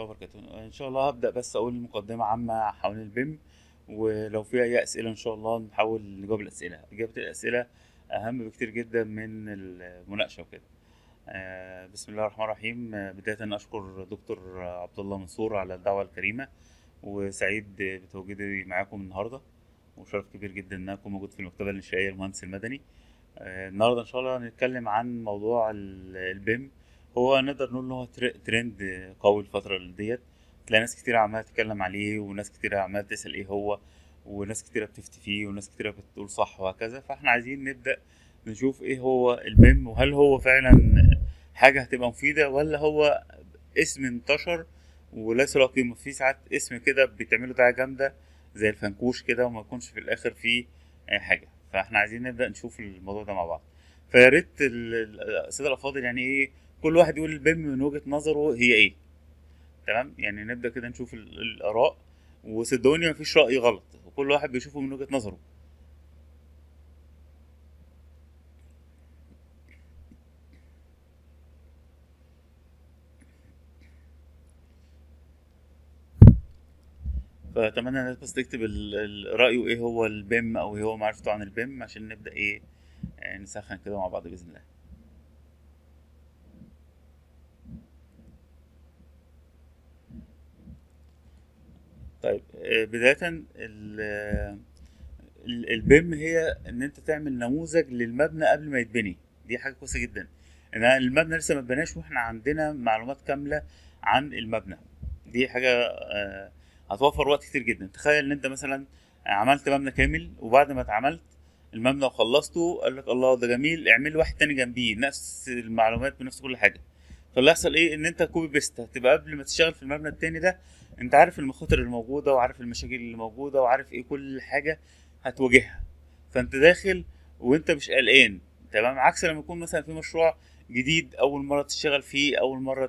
الله وبركاته ان شاء الله هبدا بس اقول مقدمه عامه حول البيم ولو في اي اسئله ان شاء الله نحاول نجاوب الاسئله اجابه الاسئله اهم بكتير جدا من المناقشه وكده آه، بسم الله الرحمن الرحيم بدايه اشكر دكتور عبد الله منصور على الدعوه الكريمه وسعيد بتواجدي معاكم النهارده وشرف كبير جدا ان اكون موجود في المكتبه الانشائيه للمهندس المدني آه، النهارده ان شاء الله هنتكلم عن موضوع البيم هو نقدر نقول ان هو ترند قوي الفتره اللي ديت تلاقي ناس كتير عماله تتكلم عليه وناس كتير عماله تسال ايه هو وناس كتير بتفتي فيه وناس كتير بتقول صح وهكذا فاحنا عايزين نبدا نشوف ايه هو الميم وهل هو فعلا حاجه هتبقى مفيده ولا هو اسم انتشر وليس له قيمه في ساعات اسم كده بتعمله دعايه جامده زي الفنكوش كده وما يكونش في الاخر فيه اي حاجه فاحنا عايزين نبدا نشوف الموضوع ده مع بعض فيا ريت الساده الافاضل يعني ايه كل واحد يقول البيم من وجهه نظره هي ايه تمام يعني نبدا كده نشوف الاراء وصدقوني مفيش راي غلط وكل واحد بيشوفه من وجهه نظره فاتمنى الناس بس تكتب رايه ايه هو البيم او ايه هو معرفته عن البيم عشان نبدا ايه آه، نسخن كده مع بعض باذن الله طيب آه، بدايه آه، البيم هي ان انت تعمل نموذج للمبنى قبل ما يتبني دي حاجه كويسه جدا ان المبنى لسه ما اتبناش واحنا عندنا معلومات كامله عن المبنى دي حاجه آه، هتوفر وقت كتير جدا تخيل ان انت مثلا عملت مبنى كامل وبعد ما اتعملت المبنى وخلصته قال لك الله ده جميل اعمل واحد تاني جنبيه نفس المعلومات بنفس كل حاجه فاللي هيحصل ايه ان انت كوبي بيست هتبقى قبل ما تشتغل في المبنى التاني ده انت عارف المخاطر الموجوده وعارف المشاكل اللي موجوده وعارف ايه كل حاجه هتواجهها فانت داخل وانت مش قلقان تمام عكس لما يكون مثلا في مشروع جديد اول مره تشتغل فيه اول مره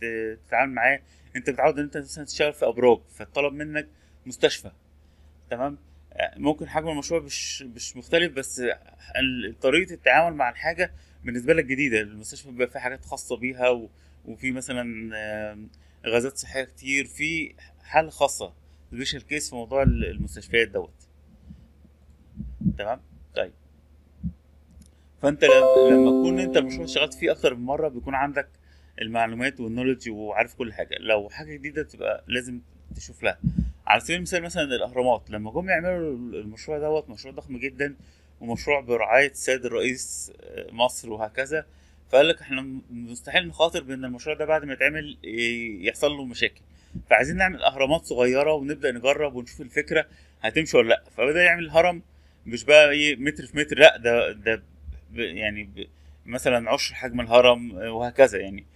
تتعامل معاه انت متعود ان انت مثلا تشتغل في ابراج فالطلب منك مستشفى تمام ممكن حجم المشروع مش مش مختلف بس طريقه التعامل مع الحاجه بالنسبه لك جديده المستشفى بيبقى فيه حاجات خاصه بيها وفي مثلا غازات صحيه كتير في حاله خاصه سبيشال كيس في موضوع المستشفيات دوت تمام طيب فانت لما تكون انت المشروع اشتغلت فيه اكتر من مره بيكون عندك المعلومات والنولج وعارف كل حاجه لو حاجه جديده تبقى لازم تشوف لها على سبيل المثال مثلا الاهرامات لما جم يعملوا المشروع دوت مشروع ضخم جدا ومشروع برعايه السيد الرئيس آه، مصر وهكذا فقال لك احنا مستحيل نخاطر بان المشروع ده بعد ما يتعمل يحصل له مشاكل فعايزين نعمل اهرامات صغيره ونبدا نجرب ونشوف الفكره هتمشي ولا لا فبدا يعمل هرم مش بقى ايه متر في متر لا ده ده يعني مثلا عشر حجم الهرم وهكذا يعني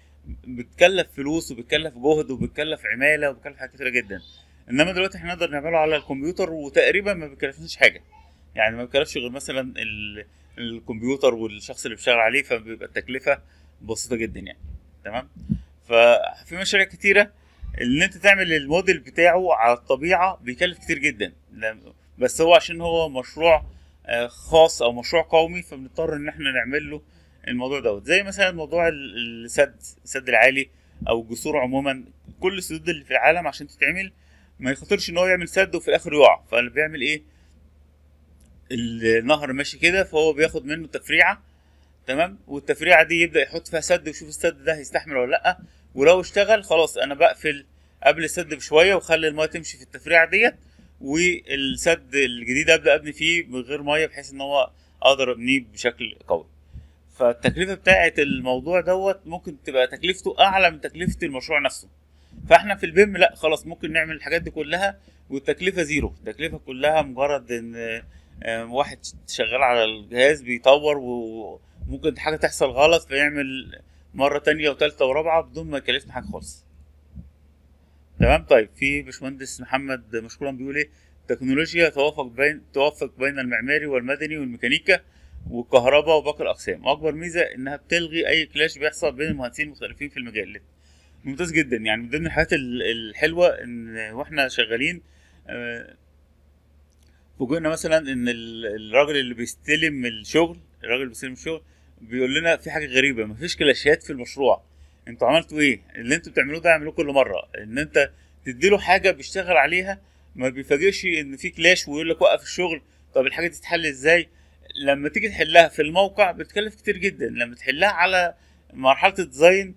بتكلف فلوس وبتكلف جهد وبتكلف عماله وبتكلف حاجات كتيره جدا انما دلوقتي احنا نقدر نعمله على الكمبيوتر وتقريبا ما بيكلفناش حاجه يعني ما بيكلفش غير مثلا ال الكمبيوتر والشخص اللي بيشتغل عليه فبيبقى التكلفه بسيطه جدا يعني تمام ففي مشاريع كتيره ان انت تعمل الموديل بتاعه على الطبيعه بيكلف كتير جدا بس هو عشان هو مشروع آه، خاص او مشروع قومي فبنضطر ان احنا نعمل له الموضوع دوت زي مثلا موضوع السد السد العالي او الجسور عموما كل السدود اللي في العالم عشان تتعمل ما يخطرش ان هو يعمل سد وفي الاخر يقع فبيعمل ايه النهر ماشي كده فهو بياخد منه تفريعه تمام والتفريعه دي يبدا يحط فيها سد ويشوف السد ده هيستحمل ولا لا ولو اشتغل خلاص انا بقفل قبل السد بشويه وخلي المايه تمشي في التفريعه ديت والسد الجديد ابدا ابني فيه من غير ميه بحيث ان هو اقدر ابنيه بشكل قوي فالتكلفه بتاعه الموضوع دوت ممكن تبقى تكلفته اعلى من تكلفه المشروع نفسه فاحنا في البيم لا خلاص ممكن نعمل الحاجات دي كلها والتكلفه زيرو التكلفه كلها مجرد ان واحد شغال على الجهاز بيطور وممكن حاجه تحصل غلط فيعمل مره تانية وتالتة ورابعه بدون ما يكلفنا حاجه خالص تمام طيب في باشمهندس محمد مشكورا بيقول ايه تكنولوجيا توافق بين توافق بين المعماري والمدني والميكانيكا والكهرباء وباقي الاقسام واكبر ميزه انها بتلغي اي كلاش بيحصل بين المهندسين المختلفين في المجال ممتاز جدا يعني من ضمن الحاجات الحلوه ان واحنا شغالين آه، وقلنا مثلا ان الراجل اللي بيستلم الشغل الراجل اللي بيستلم الشغل بيقول لنا في حاجه غريبه مفيش كلاشيات في المشروع انتوا عملتوا ايه اللي انتوا بتعملوه ده اعملوه كل مره ان انت تديله حاجه بيشتغل عليها ما بيفاجئش ان في كلاش ويقول لك وقف الشغل طب الحاجه دي تتحل ازاي لما تيجي تحلها في الموقع بتكلف كتير جدا لما تحلها على مرحله الديزاين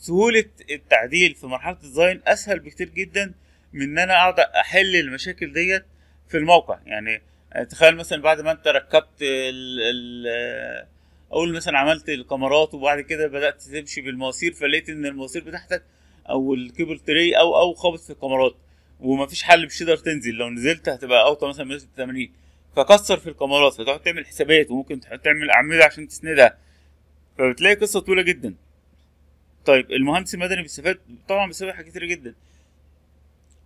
سهوله التعديل في مرحله الديزاين اسهل بكتير جدا من ان انا اقعد احل المشاكل ديت في الموقع يعني آه، تخيل مثلا بعد ما انت ركبت ال ال آه، اول مثلا عملت الكاميرات وبعد كده بدات تمشي بالمواسير فلقيت ان المواسير بتاعتك او الكيبل تري او او خابط في الكاميرات ومفيش حل مش تقدر تنزل لو نزلت هتبقى اوطى مثلا 80 فكسر في الكاميرات فتقعد تعمل حسابات وممكن تعمل اعمده عشان تسندها فبتلاقي قصه طويله جدا طيب المهندس المدني بيستفاد طبعا بيستفاد حاجات كتير جدا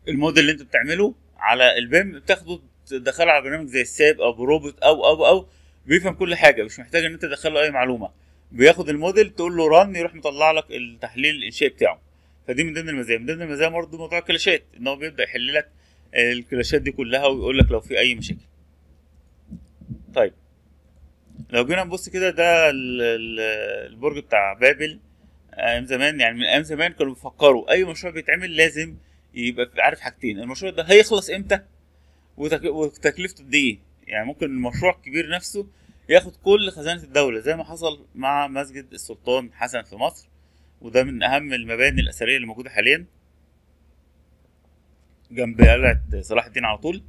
الموديل اللي انت بتعمله على البيم بتاخده تدخله على برنامج زي الساب او بروبوت او او او بيفهم كل حاجه مش محتاج ان انت تدخله اي معلومه بياخد الموديل تقول له رن يروح مطلع لك التحليل الانشائي بتاعه فدي من ضمن المزايا من ضمن المزايا برضه موضوع الكلاشات ان هو بيبدا يحل لك الكلاشات دي كلها ويقول لك لو في اي مشاكل طيب لو جينا نبص كده ده البرج بتاع بابل ايام زمان يعني من ايام زمان كانوا بيفكروا اي مشروع بيتعمل لازم يبقى عارف حاجتين المشروع ده هيخلص امتى وتكلفته قد ايه يعني ممكن المشروع الكبير نفسه ياخد كل خزانه الدوله زي ما حصل مع مسجد السلطان حسن في مصر وده من اهم المباني الاثريه اللي موجوده حاليا جنب قلعه صلاح الدين على طول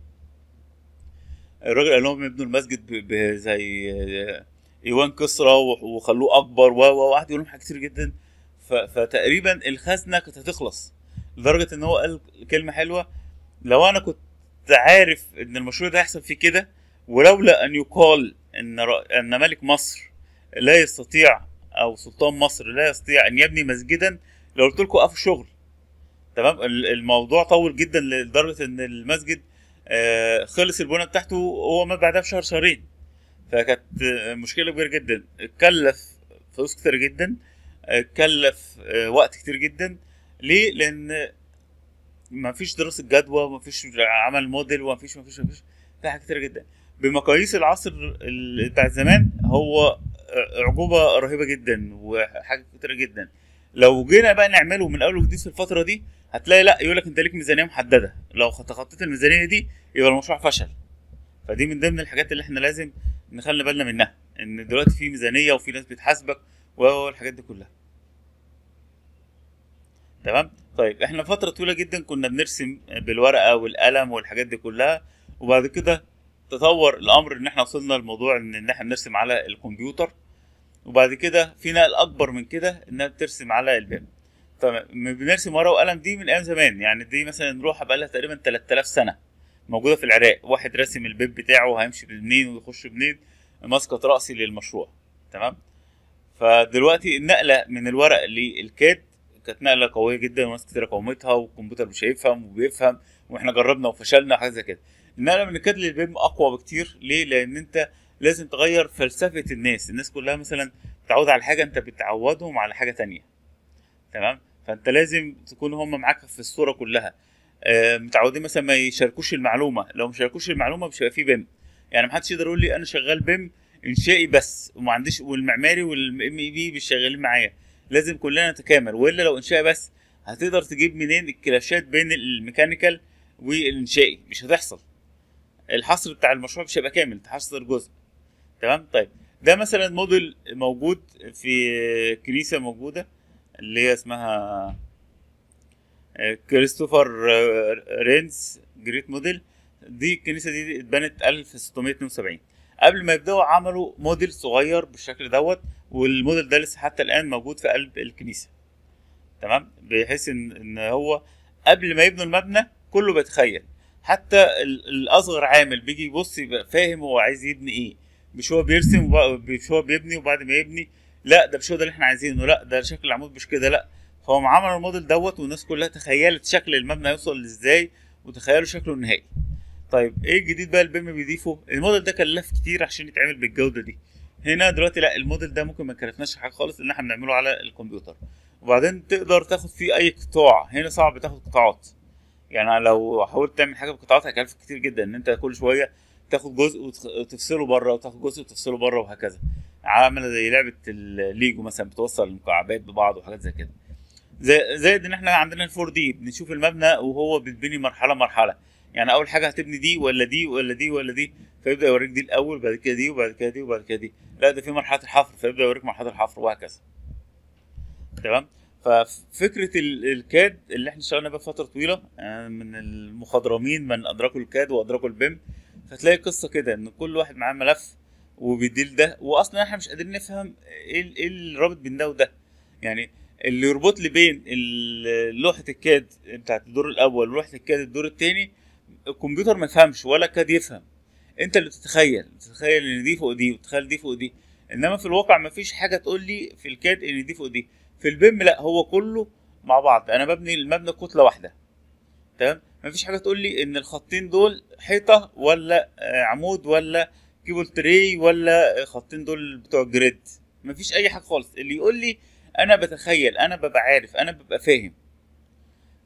الراجل قال لهم يبنوا المسجد زي آه، ايوان كسرى وخلوه اكبر و وقعد يقول لهم حاجات كتير جدا فتقريبا الخزنه كانت هتخلص لدرجه ان هو قال كلمه حلوه لو انا كنت عارف ان المشروع ده هيحصل فيه كده ولولا ان يقال ان ان ملك مصر لا يستطيع او سلطان مصر لا يستطيع ان يبني مسجدا لو قلت لكم قفوا شغل تمام الموضوع طول جدا لدرجه ان المسجد آه، خلص البناء بتاعته هو ما بعدها بشهر شهرين فكانت مشكله كبيره جدا اتكلف فلوس كتير جدا اتكلف آه، وقت كتير جدا ليه؟ لان ما فيش دراسه جدوى وما فيش عمل موديل وما فيش ما فيش ما فيش في حاجات كتير جدا بمقاييس العصر بتاع زمان هو اعجوبه رهيبه جدا وحاجه كتيره جدا لو جينا بقى نعمله من اول وجديد في الفتره دي هتلاقي لا يقول لك انت ليك ميزانيه محدده لو تخطيت الميزانيه دي يبقى المشروع فشل فدي من ضمن الحاجات اللي احنا لازم نخلي بالنا منها ان دلوقتي في ميزانيه وفي ناس بتحاسبك والحاجات دي كلها تمام طيب احنا فتره طويله جدا كنا بنرسم بالورقه والقلم والحاجات دي كلها وبعد كده تطور الامر ان احنا وصلنا لموضوع ان احنا بنرسم على الكمبيوتر وبعد كده في نقل اكبر من كده انها بترسم على البيم تمام بنرسم ورقه وقلم دي من ايام زمان يعني دي مثلا نروح بقى لها تقريبا 3000 سنه موجوده في العراق واحد راسم البيب بتاعه هيمشي منين ويخش منين مسقط راسي للمشروع تمام فدلوقتي النقله من الورق للكاد كانت نقله قويه جدا وناس كتير قاومتها والكمبيوتر مش هيفهم وبيفهم واحنا جربنا وفشلنا حاجه زي كده النقله من الكاد للبيم اقوى بكتير ليه لان انت لازم تغير فلسفه الناس الناس كلها مثلا تعود على حاجه انت بتعودهم على حاجه تانية تمام فانت لازم تكون هم معاك في الصوره كلها آه متعودين مثلا ما يشاركوش المعلومه لو ما شاركوش المعلومه مش هيبقى في بيم يعني محدش يقدر يقول لي انا شغال بيم انشائي بس وما عنديش والمعماري والام اي بي مش شغالين معايا لازم كلنا نتكامل والا لو انشاء بس هتقدر تجيب منين الكلاشات بين الميكانيكال والانشائي مش هتحصل الحصر بتاع المشروع مش هيبقى كامل تحصر جزء تمام طيب ده مثلا موديل موجود في كنيسه موجوده اللي هي اسمها آه، كريستوفر آه، رينز جريت موديل دي الكنيسه دي اتبنت 1672 قبل ما يبداوا عملوا موديل صغير بالشكل دوت والموديل ده لسه حتى الان موجود في قلب الكنيسه تمام بحيث ان ان هو قبل ما يبنوا المبنى كله بيتخيل حتى الاصغر عامل بيجي يبص يبقى فاهم هو عايز يبني ايه مش هو بيرسم مش هو بيبني وبعد ما يبني لا ده مش هو ده اللي احنا عايزينه لا ده شكل العمود مش كده لا فهم عملوا الموديل دوت والناس كلها تخيلت شكل المبنى هيوصل ازاي وتخيلوا شكله النهائي طيب ايه الجديد بقى البيم بيضيفه الموديل ده كلف كتير عشان يتعمل بالجوده دي هنا دلوقتي لا الموديل ده ممكن ما كلفناش حاجه خالص ان احنا بنعمله على الكمبيوتر وبعدين تقدر تاخد فيه اي قطاع هنا صعب تاخد قطاعات يعني لو حاولت تعمل حاجه بقطاعات هيكلفك كتير جدا ان انت كل شويه تاخد جزء وتفصله بره وتاخد جزء وتفصله بره وهكذا عامله زي لعبه الليجو مثلا بتوصل المكعبات ببعض وحاجات زي كده زائد ان احنا عندنا الفور دي بنشوف المبنى وهو بيتبني مرحله مرحله يعني اول حاجه هتبني دي ولا دي ولا دي ولا دي فيبدا يوريك دي الاول بعد كده دي وبعد كده دي وبعد كده دي لا ده في مرحله الحفر فيبدا يوريك مرحله الحفر وهكذا تمام ففكره الكاد اللي احنا اشتغلنا بيها فتره طويله آه، من المخضرمين من ادركوا الكاد وادركوا البيم فتلاقي قصه كده ان كل واحد معاه ملف وبيديل ده واصلا احنا مش قادرين نفهم ايه الرابط إيه بين ده وده يعني اللي يربط لي بين لوحه الكاد بتاعت الدور الاول ولوحه الكاد الدور الثاني الكمبيوتر ما يفهمش ولا كاد يفهم انت اللي بتتخيل تتخيل ان دي فوق دي وتخيل دي فوق دي انما في الواقع ما فيش حاجه تقول لي في الكاد ان دي فوق دي في البيم لا هو كله مع بعض انا ببني المبنى كتله واحده تمام مفيش حاجه تقول لي ان الخطين دول حيطه ولا آه، عمود ولا كيبل تري ولا خطين دول بتوع جريد مفيش اي حاجه خالص اللي يقول لي انا بتخيل انا ببقى عارف انا ببقى فاهم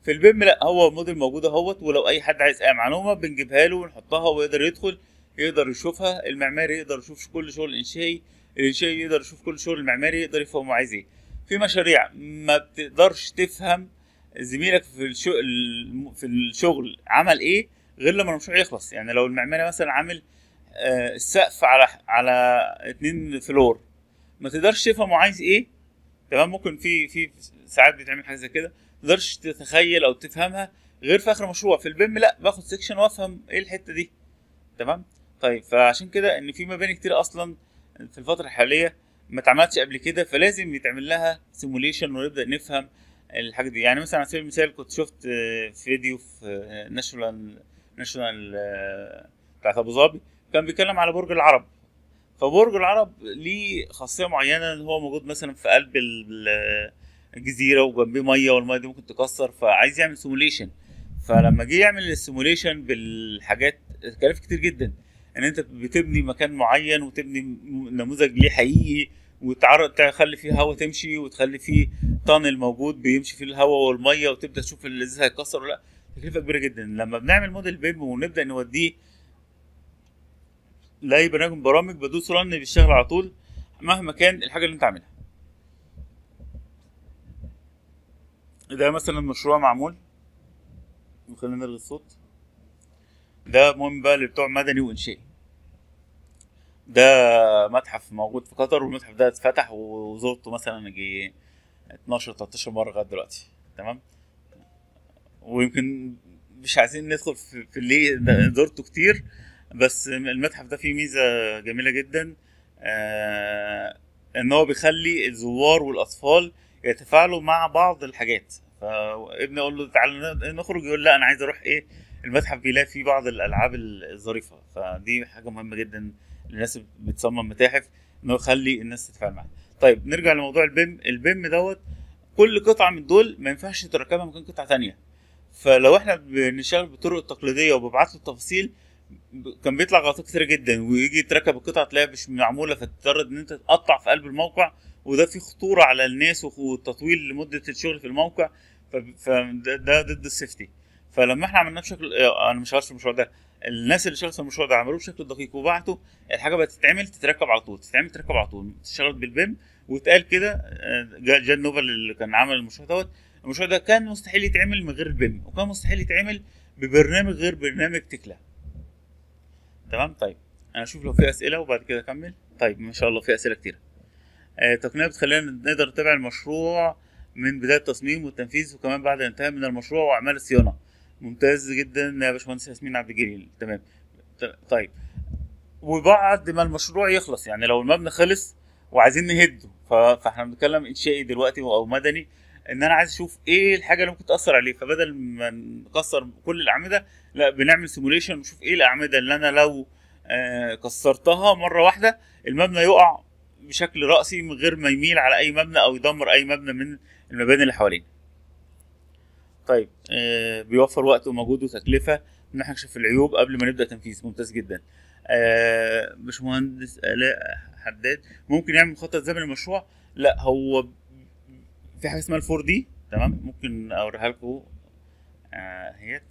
في البيم لا هو الموديل موجود اهوت ولو اي حد عايز اي معلومه بنجيبها له ونحطها ويقدر يدخل يقدر يشوفها المعماري يقدر يشوف كل شغل الانشائي الانشائي يقدر يشوف كل شغل المعماري يقدر يفهم هو عايز ايه في مشاريع ما بتقدرش تفهم زميلك في الشغل في الشغل عمل ايه غير لما المشروع يخلص يعني لو المعماري مثلا عامل السقف آه، على على اتنين فلور ما تقدرش تفهم هو عايز ايه تمام ممكن في في ساعات بتعمل حاجه زي كده تقدرش تتخيل او تفهمها غير في اخر مشروع في البيم لا باخد سيكشن وافهم ايه الحته دي تمام طيب فعشان كده ان في مباني كتير اصلا في الفتره الحاليه ما اتعملتش قبل كده فلازم يتعمل لها سيموليشن ونبدا نفهم الحاجه دي يعني مثلا على سبيل المثال كنت شفت فيديو في ناشونال آه، ناشونال بتاعت ابو ظبي كان بيتكلم على برج العرب فبرج العرب ليه خاصيه معينه ان هو موجود مثلا في قلب جزيره وجنبيه ميه والميه دي ممكن تكسر فعايز يعمل سيموليشن فلما جه يعمل السيموليشن بالحاجات كلف كتير جدا ان انت بتبني مكان معين وتبني نموذج ليه حقيقي وتعرض تخلي فيه هواء تمشي وتخلي فيه تانل موجود بيمشي فيه الهواء والميه وتبدا تشوف الازاز هيتكسر ولا لا تكلفه كبيره جدا لما بنعمل موديل بيم ونبدا نوديه لاي برنامج برامج بدوس رن بيشتغل على طول مهما كان الحاجه اللي انت عاملها ده مثلا مشروع معمول خلينا نلغي الصوت ده مهم بقى لبتوع مدني وانشائي ده متحف موجود في قطر والمتحف ده اتفتح وزورته مثلا جي 12 13 مره لغايه دلوقتي تمام ويمكن مش عايزين ندخل في, اللي ليه كتير بس المتحف ده فيه ميزه جميله جدا آه ان هو بيخلي الزوار والاطفال يتفاعلوا مع بعض الحاجات فابني اقول له تعال نخرج يقول لا انا عايز اروح ايه المتحف بيلاقي فيه بعض الالعاب الظريفه فدي حاجه مهمه جدا للناس اللي بتصمم متاحف انه يخلي الناس تتفاعل معاها طيب نرجع لموضوع البيم البيم دوت كل قطعه من دول ما ينفعش تركبها مكان قطعه تانية فلو احنا بنشتغل بالطرق التقليديه وببعت له التفاصيل كان بيطلع غلطات كتير جدا ويجي تركب القطعه تلاقيها مش معموله فتضطر ان انت تقطع في قلب الموقع وده فيه خطوره على الناس وتطويل لمده الشغل في الموقع فده ضد السيفتي فلما احنا عملناه بشكل آه، انا مش هشرح المشروع ده الناس اللي شغاله في المشروع ده عملوه بشكل دقيق وبعتوا الحاجه بقت تتعمل تتركب على طول تتعمل تتركب على طول تشتغل بالبيم واتقال كده آه، جان نوفل اللي كان عمل المشروع دوت المشروع ده كان مستحيل يتعمل من غير بيم وكان مستحيل يتعمل ببرنامج غير برنامج تكلا تمام طيب انا اشوف لو في اسئله وبعد كده اكمل طيب ما شاء الله في اسئله كتير التقنيه آه، بتخلينا نقدر نتابع المشروع من بدايه التصميم والتنفيذ وكمان بعد الانتهاء من المشروع واعمال الصيانه ممتاز جدا يا باشمهندس ياسمين عبد الجليل تمام طيب وبعد ما المشروع يخلص يعني لو المبنى خلص وعايزين نهده فاحنا بنتكلم انشائي دلوقتي او مدني ان انا عايز اشوف ايه الحاجه اللي ممكن تاثر عليه فبدل ما نكسر كل الاعمده لا بنعمل سيموليشن ونشوف ايه الاعمده اللي انا لو آه كسرتها مره واحده المبنى يقع بشكل رأسي من غير ما يميل على أي مبنى أو يدمر أي مبنى من المباني اللي حوالينا. طيب آه بيوفر وقت ومجهود وتكلفة إن احنا نكشف العيوب قبل ما نبدأ تنفيذ ممتاز جدا. آه باشمهندس آلاء حداد ممكن يعمل خطة زمن المشروع؟ لا هو في حاجة اسمها الفور دي تمام ممكن أوريها لكم آه هيت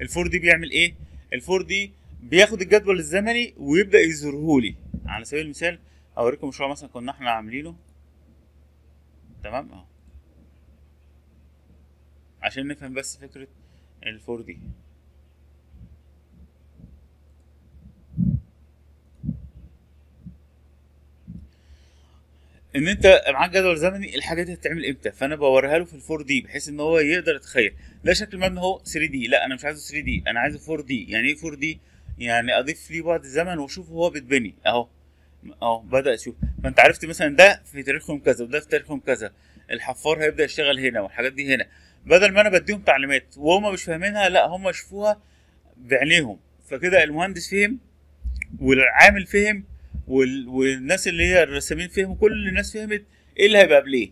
الفور دي بيعمل إيه؟ الفور دي بياخد الجدول الزمني ويبدأ يزورهولي على سبيل المثال اوريكم مشروع مثلا كنا احنا عاملينه تمام اهو عشان نفهم بس فكرة الفور دي ان انت معاك جدول زمني الحاجات دي هتتعمل امتى فانا بوريها له في الفور دي بحيث ان هو يقدر يتخيل لا شكل المبنى هو 3 دي لا انا مش عايزه 3 دي انا عايزه 4 دي يعني ايه 4 دي يعني اضيف ليه بعد الزمن واشوف هو بيتبني اهو اه بدا يشوف فانت عرفت مثلا ده في تاريخهم كذا وده في تاريخهم كذا الحفار هيبدا يشتغل هنا والحاجات دي هنا بدل ما انا بديهم تعليمات وهم مش فاهمينها لا هم شافوها بعينيهم فكده المهندس فهم والعامل فهم وال... والناس اللي هي الرسامين فهموا كل الناس فهمت ايه اللي هيبقى قبليه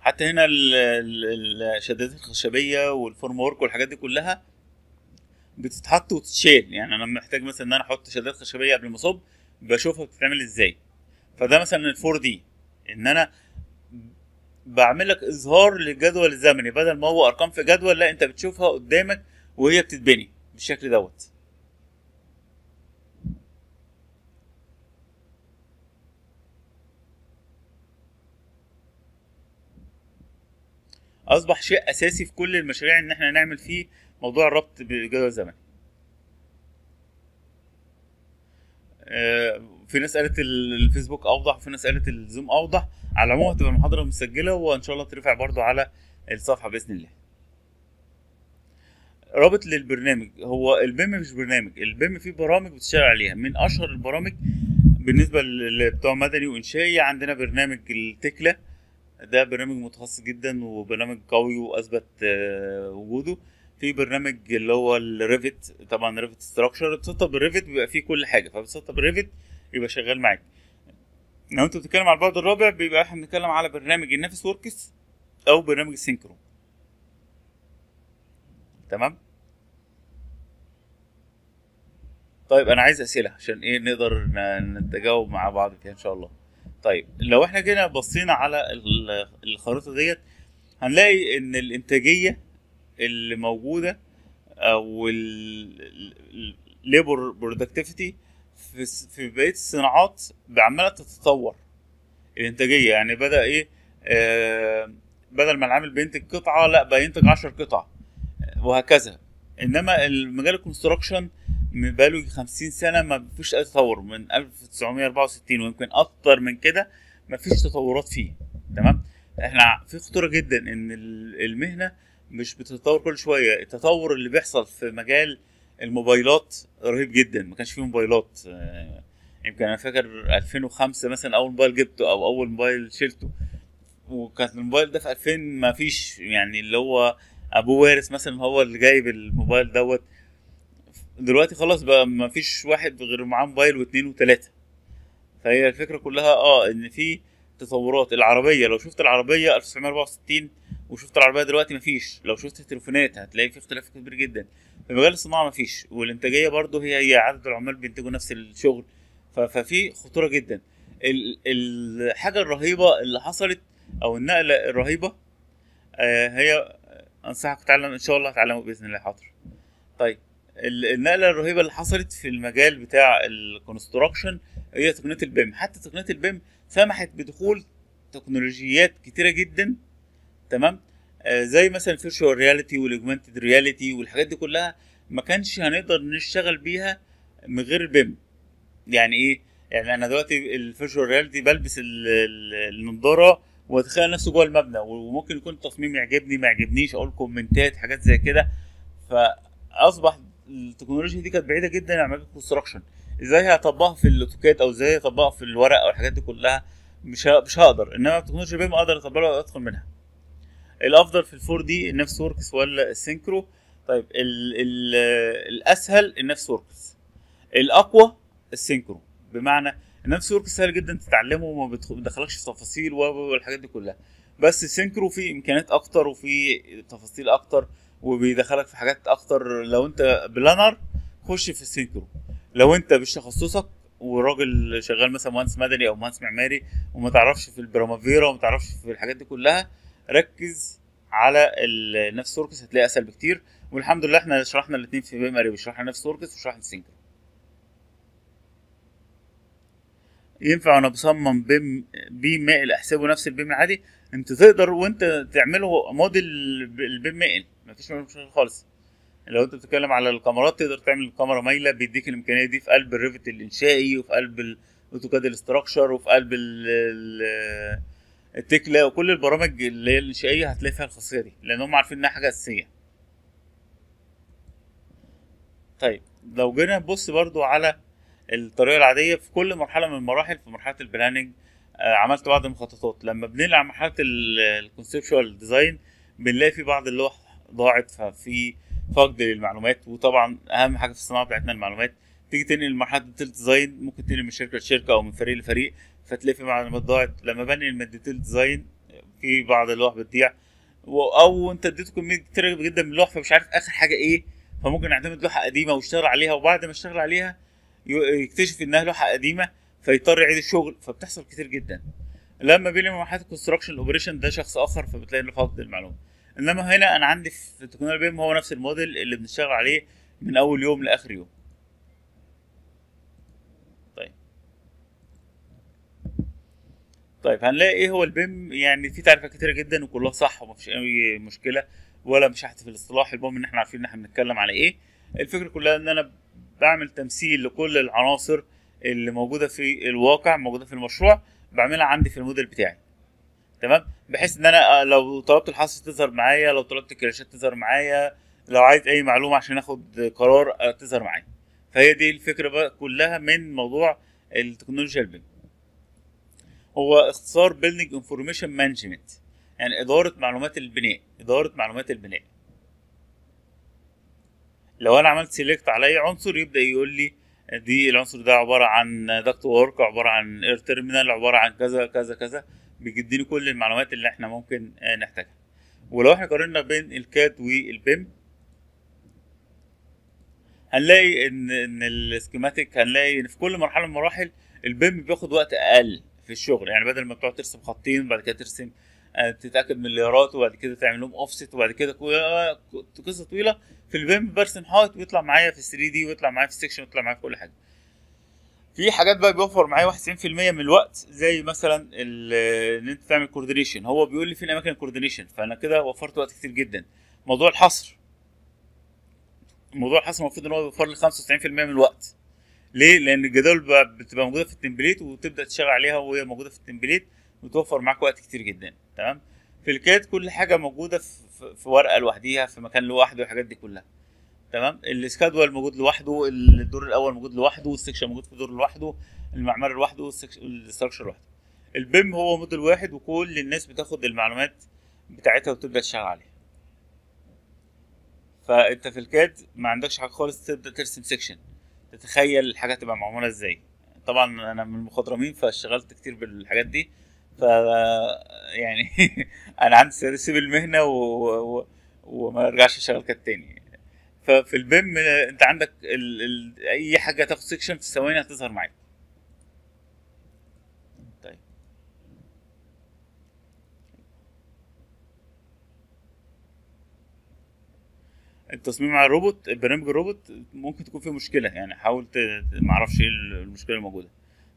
حتى هنا الشدادات الخشبيه والفورم ورك والحاجات دي كلها بتتحط وتتشال يعني انا محتاج مثلا ان انا احط شادات خشبيه قبل ما اصب بشوفها بتتعمل ازاي فده مثلا الفور دي ان انا بعمل لك اظهار للجدول الزمني بدل ما هو ارقام في جدول لا انت بتشوفها قدامك وهي بتتبني بالشكل دوت اصبح شيء اساسي في كل المشاريع ان احنا نعمل فيه موضوع الربط بجدول الزمن آه، في ناس قالت الفيسبوك اوضح وفي ناس قالت الزوم اوضح على العموم هتبقى المحاضره مسجله وان شاء الله ترفع برضو على الصفحه باذن الله رابط للبرنامج هو البيم مش برنامج البيم فيه برامج بتشتغل عليها من اشهر البرامج بالنسبه لبتوع مدني وانشائي عندنا برنامج التكلا ده برنامج متخصص جدا وبرنامج قوي واثبت آه، وجوده في برنامج اللي هو الريفت طبعا ريفت ستراكشر بتسطب الريفت بيبقى فيه كل حاجه فبتسطب الريفت يبقى شغال معاك لو انت بتتكلم على البعد الرابع بيبقى احنا بنتكلم على برنامج النفس وركس او برنامج السينكرو تمام طيب انا عايز اسئله عشان ايه نقدر نتجاوب مع بعض كده ان شاء الله طيب لو احنا جينا بصينا على الخريطه ديت هنلاقي ان الانتاجيه اللي موجوده او الليبر برودكتيفيتي في في بقيه الصناعات عماله تتطور الانتاجيه يعني بدا ايه آه بدل ما العامل بينتج قطعه لا بقى ينتج 10 قطع وهكذا انما المجال الكونستراكشن بقاله 50 سنه ما فيش اي تطور من 1964 ويمكن اكتر من كده ما فيش تطورات فيه تمام احنا في خطوره جدا ان المهنه مش بتتطور كل شويه التطور اللي بيحصل في مجال الموبايلات رهيب جدا ما كانش فيه موبايلات آه، يمكن انا فاكر 2005 مثلا اول موبايل جبته او اول موبايل شلته وكان الموبايل ده في 2000 ما فيش يعني اللي هو ابوه وارث مثلا هو اللي جايب الموبايل دوت دلوقتي خلاص بقى ما فيش واحد غير معاه موبايل واثنين وثلاثه فهي الفكره كلها اه ان في تطورات العربيه لو شفت العربيه 1964 وشفت العربيه دلوقتي مفيش لو شفت التليفونات هتلاقي في اختلاف كبير جدا في مجال الصناعه مفيش والانتاجيه برضه هي هي عدد العمال بينتجوا نفس الشغل ففي خطوره جدا الحاجه الرهيبه اللي حصلت او النقله الرهيبه آه، هي آه، انصحك تتعلم ان شاء الله هتعلمه باذن الله حاضر طيب النقله الرهيبه اللي حصلت في المجال بتاع الكونستراكشن هي تقنيه البيم حتى تقنيه البيم سمحت بدخول تكنولوجيات كتيره جدا تمام آه زي مثلا الفيرشوال رياليتي والاوجمانتد رياليتي والحاجات دي كلها ما كانش هنقدر نشتغل بيها من غير البيم يعني ايه يعني انا دلوقتي الفيرشوال رياليتي بلبس النضاره واتخيل نفسي جوه المبنى وممكن يكون التصميم يعجبني ما يعجبنيش اقول كومنتات حاجات زي كده فاصبح التكنولوجيا دي كانت بعيده جدا عن مجال الكونستراكشن ازاي هطبقها في الاوتوكاد او ازاي هطبقها في الورق او الحاجات دي كلها مش مش هقدر انما التكنولوجيا بيم اقدر اطبقها وادخل منها الافضل في الفور دي النفس وركس ولا السينكرو طيب الـ الـ الاسهل النفس وركس الاقوى السينكرو بمعنى النفس وركس سهل جدا تتعلمه وما بيدخلكش في تفاصيل والحاجات دي كلها بس السينكرو فيه امكانيات اكتر وفي تفاصيل اكتر وبيدخلك في حاجات اكتر لو انت بلانر خش في السينكرو لو انت مش تخصصك وراجل شغال مثلا مهندس مدني او مهندس معماري وما تعرفش في البرامافيرا وما تعرفش في الحاجات دي كلها ركز على نفس سوركس هتلاقي اسهل بكتير والحمد لله احنا شرحنا الاثنين في بيمري وشرحنا نفس سوركس وشرحنا سينكا ينفع وانا بصمم بيم بيم مائل احسبه نفس البيم العادي انت تقدر وانت تعمله موديل البيم مائل مفيش مشكله خالص لو انت بتتكلم على الكاميرات تقدر تعمل الكاميرا مايله بيديك الامكانيه دي في قلب الريفت الانشائي وفي قلب الاوتوكاد الاستراكشر وفي قلب ال التكلا وكل البرامج اللي هي الانشائيه هتلاقي فيها الخاصيه دي لان هم عارفين انها حاجه اساسيه طيب لو جينا نبص برضو على الطريقه العاديه في كل مرحله من المراحل في مرحله البلاننج آه، عملت بعض المخططات لما بنلعب مرحله الكونسبشوال ديزاين بنلاقي في بعض اللوح ضاعت ففي فقد للمعلومات وطبعا اهم حاجه في الصناعه بتاعتنا المعلومات تيجي تنقل مرحله الديزاين ممكن تنقل من شركه لشركه او من فريق لفريق فتلفي مع المضاعف لما بني المادتين ديزاين في بعض اللوح بتضيع او انت اديته كميه كتير جدا من اللوح فمش عارف اخر حاجه ايه فممكن اعتمد لوحه قديمه واشتغل عليها وبعد ما اشتغل عليها يكتشف انها لوحه قديمه فيضطر يعيد الشغل فبتحصل كتير جدا لما بيلي مواحات الكونستراكشن اوبريشن ده شخص اخر فبتلاقي انه فقد المعلومه انما هنا انا عندي في تكنولوجيا هو نفس الموديل اللي بنشتغل عليه من اول يوم لاخر يوم طيب هنلاقي ايه هو البيم يعني في تعريفات كتيره جدا وكلها صح ومفيش اي مشكله ولا مش هحتفل في الاصطلاح المهم ان احنا عارفين ان احنا بنتكلم على ايه الفكره كلها ان انا بعمل تمثيل لكل العناصر اللي موجوده في الواقع موجوده في المشروع بعملها عندي في الموديل بتاعي تمام بحيث ان انا آه، لو طلبت الحصر تظهر معايا لو طلبت الكراشات تظهر معايا لو عايز اي معلومه عشان اخد قرار آه، تظهر معايا فهي دي الفكره بقى كلها من موضوع التكنولوجيا البيم هو اختصار بيلدنج انفورميشن مانجمنت يعني اداره معلومات البناء اداره معلومات البناء لو انا عملت سيلكت على اي عنصر يبدا يقول لي دي العنصر ده عباره عن دكت ورك عباره عن اير تيرمينال عباره عن كذا كذا كذا بيديني كل المعلومات اللي احنا ممكن آه، نحتاجها ولو احنا قارنا بين الكاد والبيم هنلاقي ان ان السكيماتيك هنلاقي ان في كل مرحله من المراحل البيم بياخد وقت اقل في الشغل يعني بدل ما تقعد ترسم خطين وبعد كده ترسم آه، تتاكد من الليرات وبعد كده تعمل لهم اوفست وبعد كده آه، قصه طويله في البيم برسم حائط ويطلع معايا في 3 دي ويطلع معايا في السكشن ويطلع معايا في كل حاجه في حاجات بقى بيوفر معايا 91% من الوقت زي مثلا ان انت تعمل كوردينيشن هو بيقول لي فين اماكن الكوردينيشن فانا كده وفرت وقت كتير جدا موضوع الحصر موضوع الحصر المفروض ان هو بيوفر لي 95% من الوقت ليه؟ لان الجداول بتبقى موجوده في التمبليت وتبدا تشتغل عليها وهي موجوده في التمبليت وتوفر معاك وقت كتير جدا تمام في الكاد كل حاجه موجوده في, ورقه لوحديها في مكان لوحده والحاجات دي كلها تمام السكادوال موجود لوحده الدور الاول موجود لوحده والسكشن موجود في دور لوحده المعمار لوحده الاستراكشر لوحده البيم هو موديل واحد وكل الناس بتاخد المعلومات بتاعتها وتبدا تشتغل عليها فانت في الكاد ما عندكش حاجه خالص تبدا ترسم سكشن تتخيل الحاجات تبقى معموله ازاي طبعا انا من المخضرمين فاشتغلت كتير بالحاجات دي ف يعني انا عندي سيب المهنه و... و... وما ارجعش اشتغل كات تاني ففي البيم انت عندك ال... ال... اي حاجه تاخد سيكشن في ثواني هتظهر معاك التصميم على الروبوت برنامج الروبوت ممكن تكون فيه مشكله يعني حاول ما اعرفش ايه المشكله الموجوده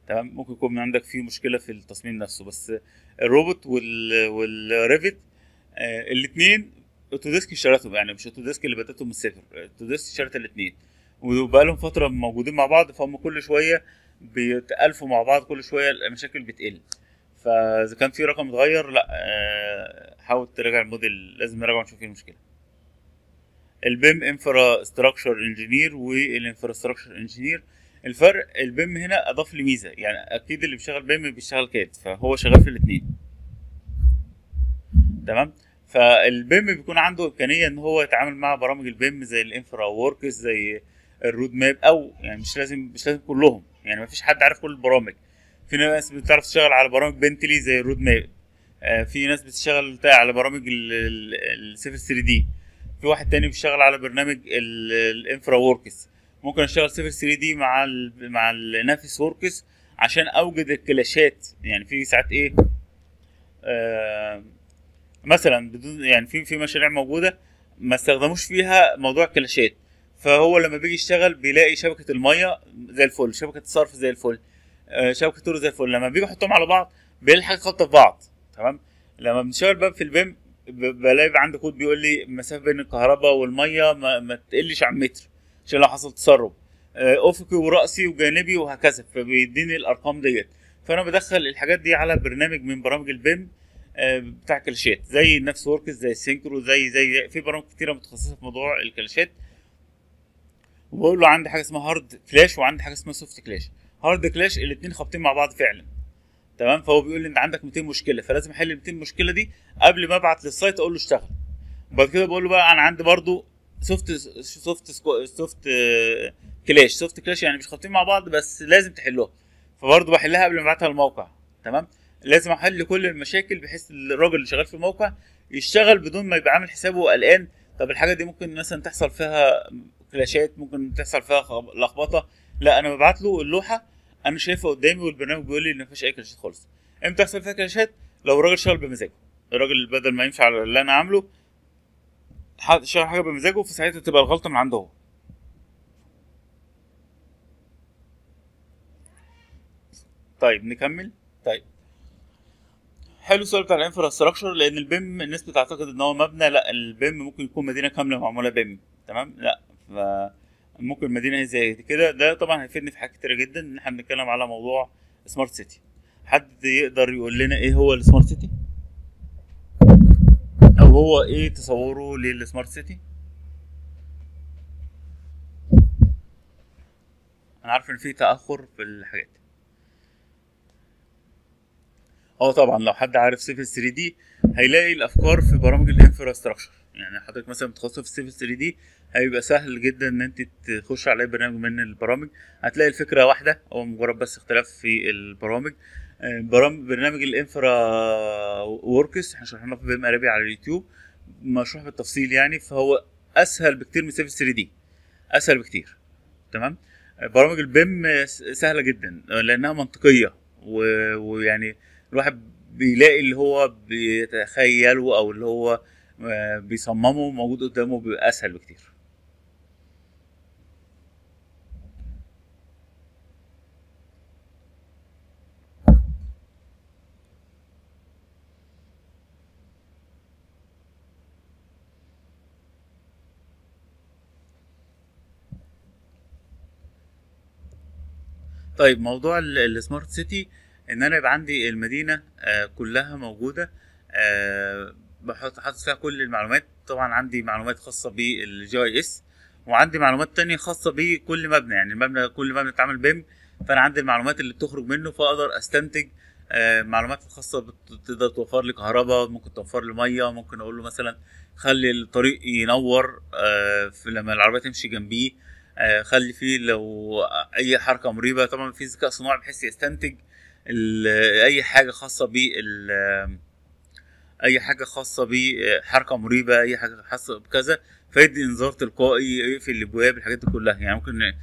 تمام ممكن يكون عندك فيه مشكله في التصميم نفسه بس الروبوت وال والريفت آه الاثنين اوتوديسك اشترتهم يعني مش اوتوديسك اللي بدأتهم من الصفر اوتوديسك اشترت الاثنين وبقى لهم فتره موجودين مع بعض فهم كل شويه بيتالفوا مع بعض كل شويه المشاكل بتقل فاذا كان في رقم اتغير لا آه حاول تراجع الموديل لازم نراجع ونشوف ايه المشكله البيم انفرا ستراكشر انجينير والانفراستراكشر انجينير الفرق البيم هنا اضاف لي ميزه يعني اكيد اللي بيشتغل بيم بيشتغل كاد فهو شغال في الاثنين تمام فالبيم بيكون عنده امكانيه ان هو يتعامل مع برامج البيم زي الانفرا ووركس زي الرود ماب او يعني مش لازم مش لازم كلهم يعني مفيش حد عارف كل البرامج في ناس بتعرف تشتغل على برامج بنتلي زي الرود ماب آه، في ناس بتشتغل على برامج السيفر 3 دي في واحد تاني بيشتغل على برنامج الانفرا ووركس ممكن اشتغل سيفر 3 دي مع الـ مع النافس ووركس عشان اوجد الكلاشات يعني في ساعات ايه آه مثلا بدون يعني في في مشاريع موجوده ما استخدموش فيها موضوع الكلاشات فهو لما بيجي يشتغل بيلاقي شبكه الميه زي الفل شبكه الصرف زي الفل آه شبكه الطرق زي الفل لما بيجي يحطهم على بعض بيلاقي حاجه خبطه في بعض تمام لما بنشغل باب في البيم بلاقي عندي كود بيقول لي المسافه بين الكهرباء والميه ما, ما تقلش عن متر عشان لو حصل تسرب آه، افقي وراسي وجانبي وهكذا فبيديني الارقام ديت فانا بدخل الحاجات دي على برنامج من برامج البيم آه، بتاع كلاشات زي نفس ورك زي سينكرو زي زي في برامج كتيره متخصصه في موضوع الكلاشات وبقول له عندي حاجه اسمها هارد كلاش وعندي حاجه اسمها سوفت كلاش هارد كلاش الاثنين خابطين مع بعض فعلا تمام فهو بيقول لي انت عندك 200 مشكله فلازم احل ال 200 مشكله دي قبل ما ابعت للسايت اقول له اشتغل وبعد كده بقول له بقى انا عندي برضو سوفت سوفت سوفت كلاش سوفت كلاش يعني مش خابطين مع بعض بس لازم تحلوها فبرضه بحلها قبل ما ابعتها للموقع تمام لازم احل كل المشاكل بحيث الراجل اللي شغال في الموقع يشتغل بدون ما يبقى عامل حسابه وقلقان طب الحاجه دي ممكن مثلا تحصل فيها كلاشات ممكن تحصل فيها لخبطه لا انا ببعت له اللوحه انا شايفها قدامي والبرنامج بيقول لي ان مفيش اي كلاشات خالص امتى يحصل فيها كلاشات لو الراجل شغل بمزاجه الراجل بدل ما يمشي على اللي انا عامله شغل حاجه بمزاجه فساعتها تبقى الغلطه من عنده هو طيب نكمل طيب حلو السؤال بتاع الانفراستراكشر لان البيم الناس بتعتقد ان هو مبنى لا البيم ممكن يكون مدينه كامله معموله بيم تمام لا ف ممكن مدينه زي كده ده طبعا هيفيدني في حاجات كتير جدا ان احنا بنتكلم على موضوع سمارت سيتي حد يقدر يقول لنا ايه هو السمارت سيتي او هو ايه تصوره للسمارت سيتي انا عارف ان في تاخر في الحاجات اه طبعا لو حد عارف سيفل 3 دي هيلاقي الافكار في برامج الانفراستراكشر يعني حضرتك مثلا متخصص في السيفل 3 دي هيبقى سهل جدا ان انت تخش على برنامج من البرامج هتلاقي الفكره واحده هو مجرد بس اختلاف في البرامج آه، برامج برنامج الانفرا وركس احنا شرحناه في عربي على اليوتيوب مشروح بالتفصيل يعني فهو اسهل بكتير من سيف 3 دي اسهل بكتير تمام آه، برامج البيم سهله جدا لانها منطقيه ويعني الواحد بيلاقي اللي هو بيتخيله او اللي هو آه، بيصممه موجود قدامه بيبقى اسهل بكتير طيب موضوع السمارت سيتي ان انا يبقى عندي المدينه آه، كلها موجوده آه، بحط حاطط فيها كل المعلومات طبعا عندي معلومات خاصه بالجي اي اس وعندي معلومات تانية خاصه بكل مبنى يعني المبنى كل مبنى اتعمل بيم فانا عندي المعلومات اللي بتخرج منه فاقدر استنتج آه، معلومات خاصه تقدر توفر لي كهرباء ممكن توفر لي ميه ممكن اقول له مثلا خلي الطريق ينور لما العربيه تمشي جنبيه آه، خلي فيه لو اي حركه مريبه طبعا في ذكاء صناعي بحيث يستنتج اي حاجه خاصه ب اي حاجه خاصه حركه مريبه اي حاجه خاصه بكذا فيدي انذار تلقائي يقفل الابواب الحاجات دي كلها يعني ممكن آه،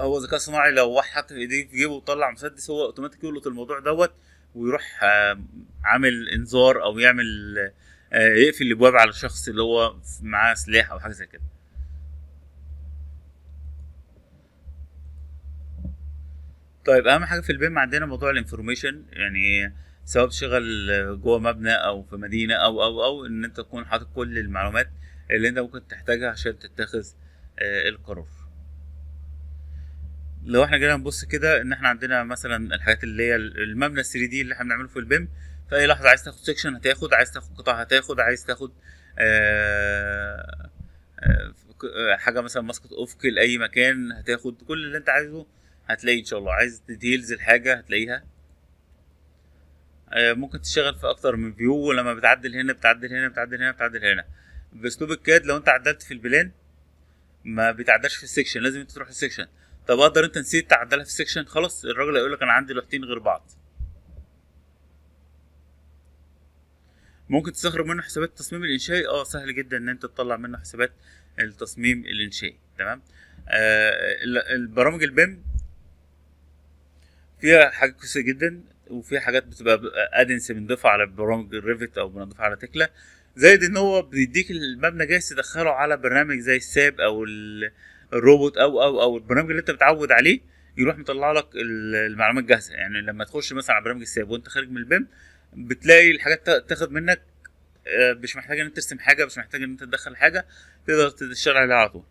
هو ذكاء صناعي لو واحد حط ايديه في جيبه وطلع مسدس هو اوتوماتيك يلقط الموضوع دوت ويروح آه، عامل انذار او يعمل يقفل الابواب على الشخص اللي هو معاه سلاح او حاجه زي كده طيب اهم حاجه في البيم عندنا موضوع الانفورميشن يعني سواء بتشتغل جوه مبنى او في مدينه او او او ان انت تكون حاطط كل المعلومات اللي انت ممكن تحتاجها عشان تتخذ آه، القرار لو احنا جينا نبص كده ان احنا عندنا مثلا الحاجات اللي هي المبنى 3 دي اللي احنا بنعمله في البيم في اي لحظه عايز تاخد سكشن هتاخد عايز تاخد قطعه هتاخد عايز تاخد آه، آه، حاجه مثلا ماسكه افقي لاي مكان هتاخد كل اللي انت عايزه هتلاقي ان شاء الله عايز ديتيلز الحاجه هتلاقيها آه، ممكن تشتغل في اكتر من فيو ولما بتعدل هنا بتعدل هنا بتعدل هنا بتعدل هنا باسلوب الكاد لو انت عدلت في البلان ما بتعدلش في السكشن لازم انت تروح السكشن طب اقدر انت نسيت تعدلها في السكشن خلاص الراجل هيقول لك انا عندي لوحتين غير بعض ممكن تستخرج منه حسابات التصميم الانشائي اه سهل جدا ان انت تطلع منه حسابات التصميم الانشائي تمام آه البرامج البيم فيها حاجات كويسه جدا وفي حاجات بتبقى ادنس بنضيفها على برامج الريفت او بنضيفها على تكلا زائد ان هو بيديك المبنى جاهز تدخله على برنامج زي الساب او الروبوت او او او البرنامج اللي انت متعود عليه يروح مطلع لك المعلومات جاهزه يعني لما تخش مثلا على برنامج الساب وانت خارج من البيم بتلاقي الحاجات تاخد منك آه، مش محتاج ان انت ترسم حاجه مش محتاج ان انت تدخل حاجه تقدر تشتغل عليها على طول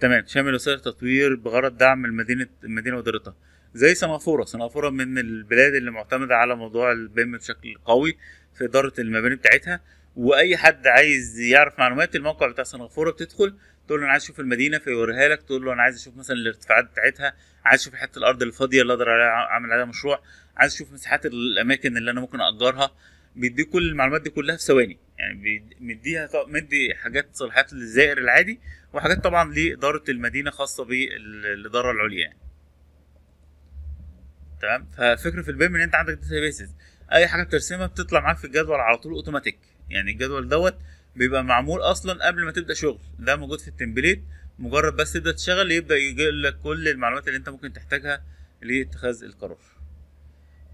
تمام شامل وسائل التطوير بغرض دعم المدينه المدينه وادارتها زي سنغافوره سنغافوره من البلاد اللي معتمده على موضوع البيم بشكل قوي في اداره المباني بتاعتها واي حد عايز يعرف معلومات الموقع بتاع سنغافوره بتدخل تقول له انا عايز اشوف المدينه فيوريها لك تقول له انا عايز اشوف مثلا الارتفاعات بتاعتها عايز اشوف حته الارض الفاضيه اللي اقدر اعمل عليها مشروع عايز اشوف مساحات الاماكن اللي انا ممكن اجرها بيديك كل المعلومات دي كلها في ثواني يعني مديها مدي حاجات صلاحيات للزائر العادي وحاجات طبعا لاداره المدينه خاصه بالاداره العليا يعني. تمام ففكره في البيم ان انت عندك داتا بيسز اي حاجه بترسمها بتطلع معاك في الجدول على طول اوتوماتيك يعني الجدول دوت بيبقى معمول اصلا قبل ما تبدا شغل ده موجود في التمبليت مجرد بس تبدا تشتغل يبدا يجي لك كل المعلومات اللي انت ممكن تحتاجها لاتخاذ القرار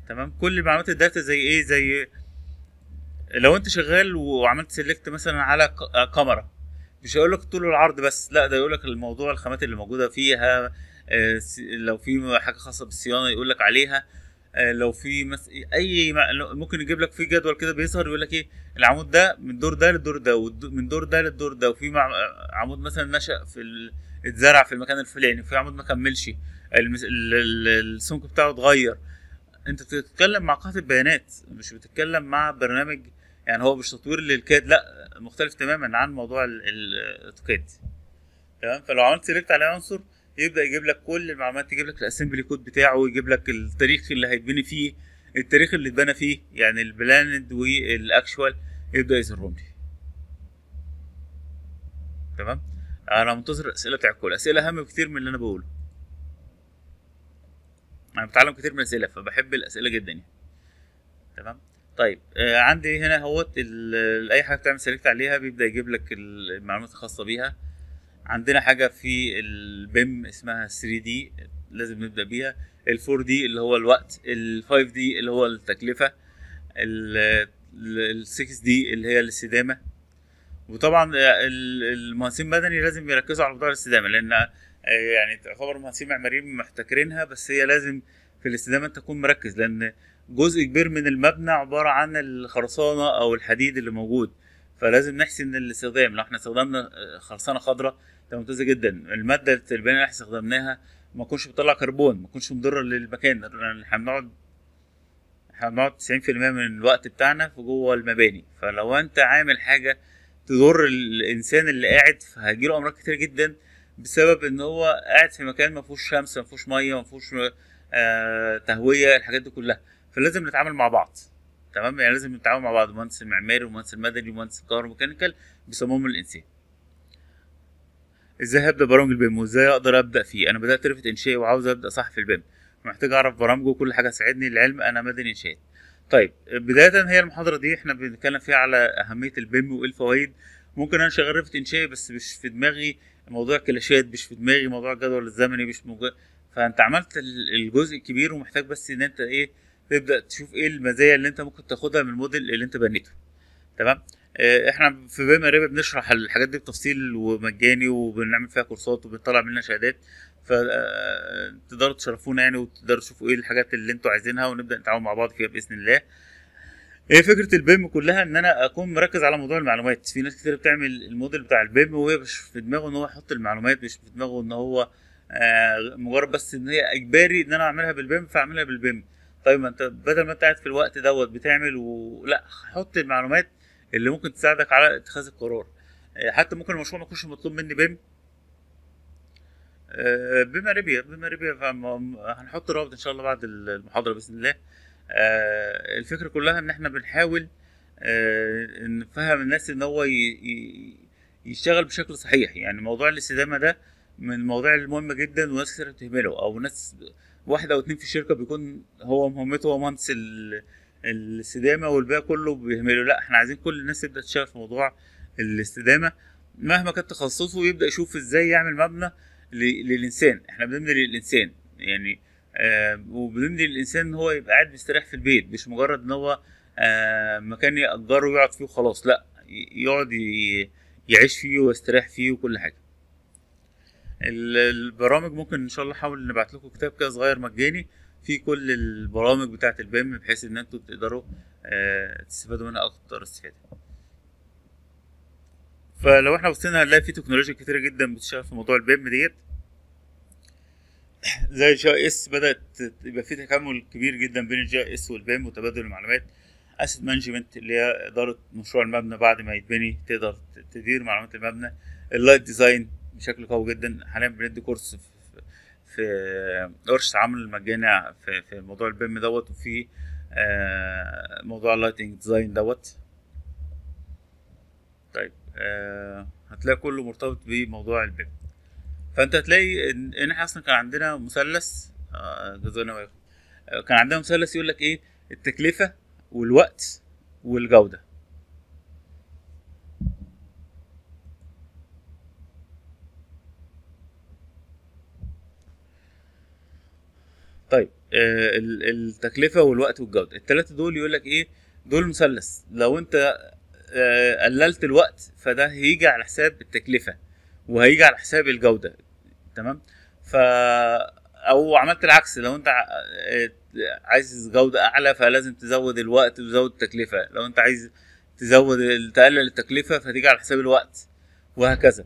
تمام كل معلومات الداتا زي ايه زي لو انت شغال وعملت سيلكت مثلا على كاميرا آه، مش هيقول لك طول العرض بس لا ده يقول لك الموضوع الخامات اللي موجوده فيها آه، لو في حاجه خاصه بالصيانه يقول لك عليها آه، لو في مس... اي ممكن يجيب لك في جدول كده بيظهر يقول لك ايه العمود ده من دور ده للدور ده ومن دور ده للدور ده وفي مع... عمود مثلا نشا في ال... اتزرع في المكان الفلاني وفي يعني عمود ما كملش المس... ال... ال... السمك بتاعه اتغير انت بتتكلم مع قاعده بيانات مش بتتكلم مع برنامج يعني هو مش تطوير للكاد لا مختلف تماما عن موضوع الاوتوكاد تمام فلو عملت سيلكت على عنصر يبدا يجيب لك كل المعلومات يجيب لك الاسمبلي كود بتاعه يجيب لك التاريخ اللي هيتبني فيه التاريخ اللي اتبنى فيه يعني البلاند والاكشوال يبدا يظهرهم لي تمام انا منتظر الاسئله بتاعتكم الاسئله اهم بكتير من اللي انا بقوله انا بتعلم كتير من الاسئله فبحب الاسئله جدا يعني تمام طيب آه عندي هنا اهوت اي حاجه بتعمل سيلكت عليها بيبدا يجيب لك المعلومات الخاصه بيها عندنا حاجه في البيم اسمها 3 دي لازم نبدا بيها ال 4 دي اللي هو الوقت ال 5 دي اللي هو التكلفه ال 6 دي اللي هي الاستدامه وطبعا آه، المهندسين المدني لازم يركزوا على موضوع الاستدامه لان آه، يعني تعتبر مهندسين معماريين محتكرينها بس هي لازم في الاستدامه انت تكون مركز لان جزء كبير من المبنى عباره عن الخرسانه او الحديد اللي موجود فلازم نحسن الاستخدام لو احنا استخدمنا آه، خرسانه خضراء ده ممتازه جدا الماده البناء اللي احنا استخدمناها ما تكونش بتطلع كربون ما تكونش مضره للمكان يعني احنا بنقعد احنا بنقعد المية من الوقت بتاعنا في جوه المباني فلو انت عامل حاجه تضر الانسان اللي قاعد فهيجيله امراض كتير جدا بسبب ان هو قاعد في مكان ما فيهوش شمس ما فيهوش ميه ما فيهوش آه، تهويه الحاجات دي كلها فلازم نتعامل مع بعض تمام يعني لازم نتعامل مع بعض مهندس المعماري ومهندس المدني ومهندس ميكانيكال بصمام الانسان ازاي هبدا برامج البيم وازاي اقدر ابدا فيه انا بدات رفت انشائي وعاوز ابدا صح في البيم محتاج اعرف برامجه وكل حاجه تساعدني العلم انا مدني انشائي طيب بدايه هي المحاضره دي احنا بنتكلم فيها على اهميه البيم وايه الفوائد ممكن انا شغال رفت انشائي بس مش في دماغي موضوع كلاشات مش في دماغي موضوع الجدول الزمني مش موجود فانت عملت الجزء الكبير ومحتاج بس ان انت ايه تبدا تشوف ايه المزايا اللي انت ممكن تاخدها من الموديل اللي انت بنيته تمام آه، احنا في بيما ريبا بنشرح الحاجات دي بتفصيل ومجاني وبنعمل فيها كورسات وبنطلع منها شهادات فتقدروا آه، آه، تشرفونا يعني وتقدروا تشوفوا ايه الحاجات اللي انتوا عايزينها ونبدا نتعاون مع بعض فيها باذن الله هي فكره البيم كلها ان انا اكون مركز على موضوع المعلومات في ناس كتير بتعمل الموديل بتاع البيم وهي مش في دماغه ان هو يحط المعلومات مش في دماغه ان هو مجرد بس ان هي اجباري ان انا اعملها بالبيم فاعملها بالبيم طيب ما انت بدل ما انت قاعد في الوقت دوت بتعمل ولا حط المعلومات اللي ممكن تساعدك على اتخاذ القرار آه، حتى ممكن المشروع ما يكونش مطلوب مني بيم آه، بما ربيا بما ربيا هنحط رابط ان شاء الله بعد المحاضره باذن الله آه، الفكره كلها ان احنا بنحاول نفهم الناس ان هو يشتغل بشكل صحيح يعني موضوع الاستدامه ده من المواضيع المهمه جدا وناس كتير بتهمله او ناس واحد او اتنين في الشركه بيكون هو مهمته هو مهندس الاستدامه والباقي كله بيهمله لا احنا عايزين كل الناس تبدا تشتغل في موضوع الاستدامه مهما كان تخصصه يبدا يشوف ازاي يعمل مبنى للانسان احنا بنبني للانسان يعني آه وبنبني للانسان ان هو يبقى قاعد مستريح في البيت مش مجرد ان هو آه مكان ياجره ويقعد فيه وخلاص لا يقعد يعيش فيه ويستريح فيه وكل حاجه البرامج ممكن ان شاء الله نحاول نبعت لكم كتاب كده صغير مجاني فيه كل البرامج بتاعه البيم بحيث ان انتم تقدروا آه، تستفادوا منها اكتر استفاده فلو احنا بصينا هنلاقي في تكنولوجيا كتيره جدا بتشتغل في موضوع البيم ديت زي الجي اس بدات يبقى في تكامل كبير جدا بين الجي اس والبيم وتبادل المعلومات اسيد مانجمنت اللي هي اداره مشروع المبنى بعد ما يتبني تقدر تدير معلومات المبنى اللايت ديزاين بشكل قوي جدا حاليا بندي كورس في قرش عمل مجاني في, في موضوع البيم دوت وفي آه، موضوع اللايتنج ديزاين دوت طيب آه، هتلاقي كله مرتبط بموضوع البيم فانت هتلاقي ان احنا اصلا كان عندنا مثلث آه،, آه كان عندنا مثلث يقول لك ايه التكلفه والوقت والجوده طيب آه التكلفه والوقت والجوده الثلاثه دول يقول لك ايه دول مثلث لو انت آه قللت الوقت فده هيجي على حساب التكلفه وهيجي على حساب الجوده تمام ف او عملت العكس لو انت آه، عايز جوده اعلى فلازم تزود الوقت وتزود التكلفه لو انت عايز تزود تقلل التكلفه فتيجي على حساب الوقت وهكذا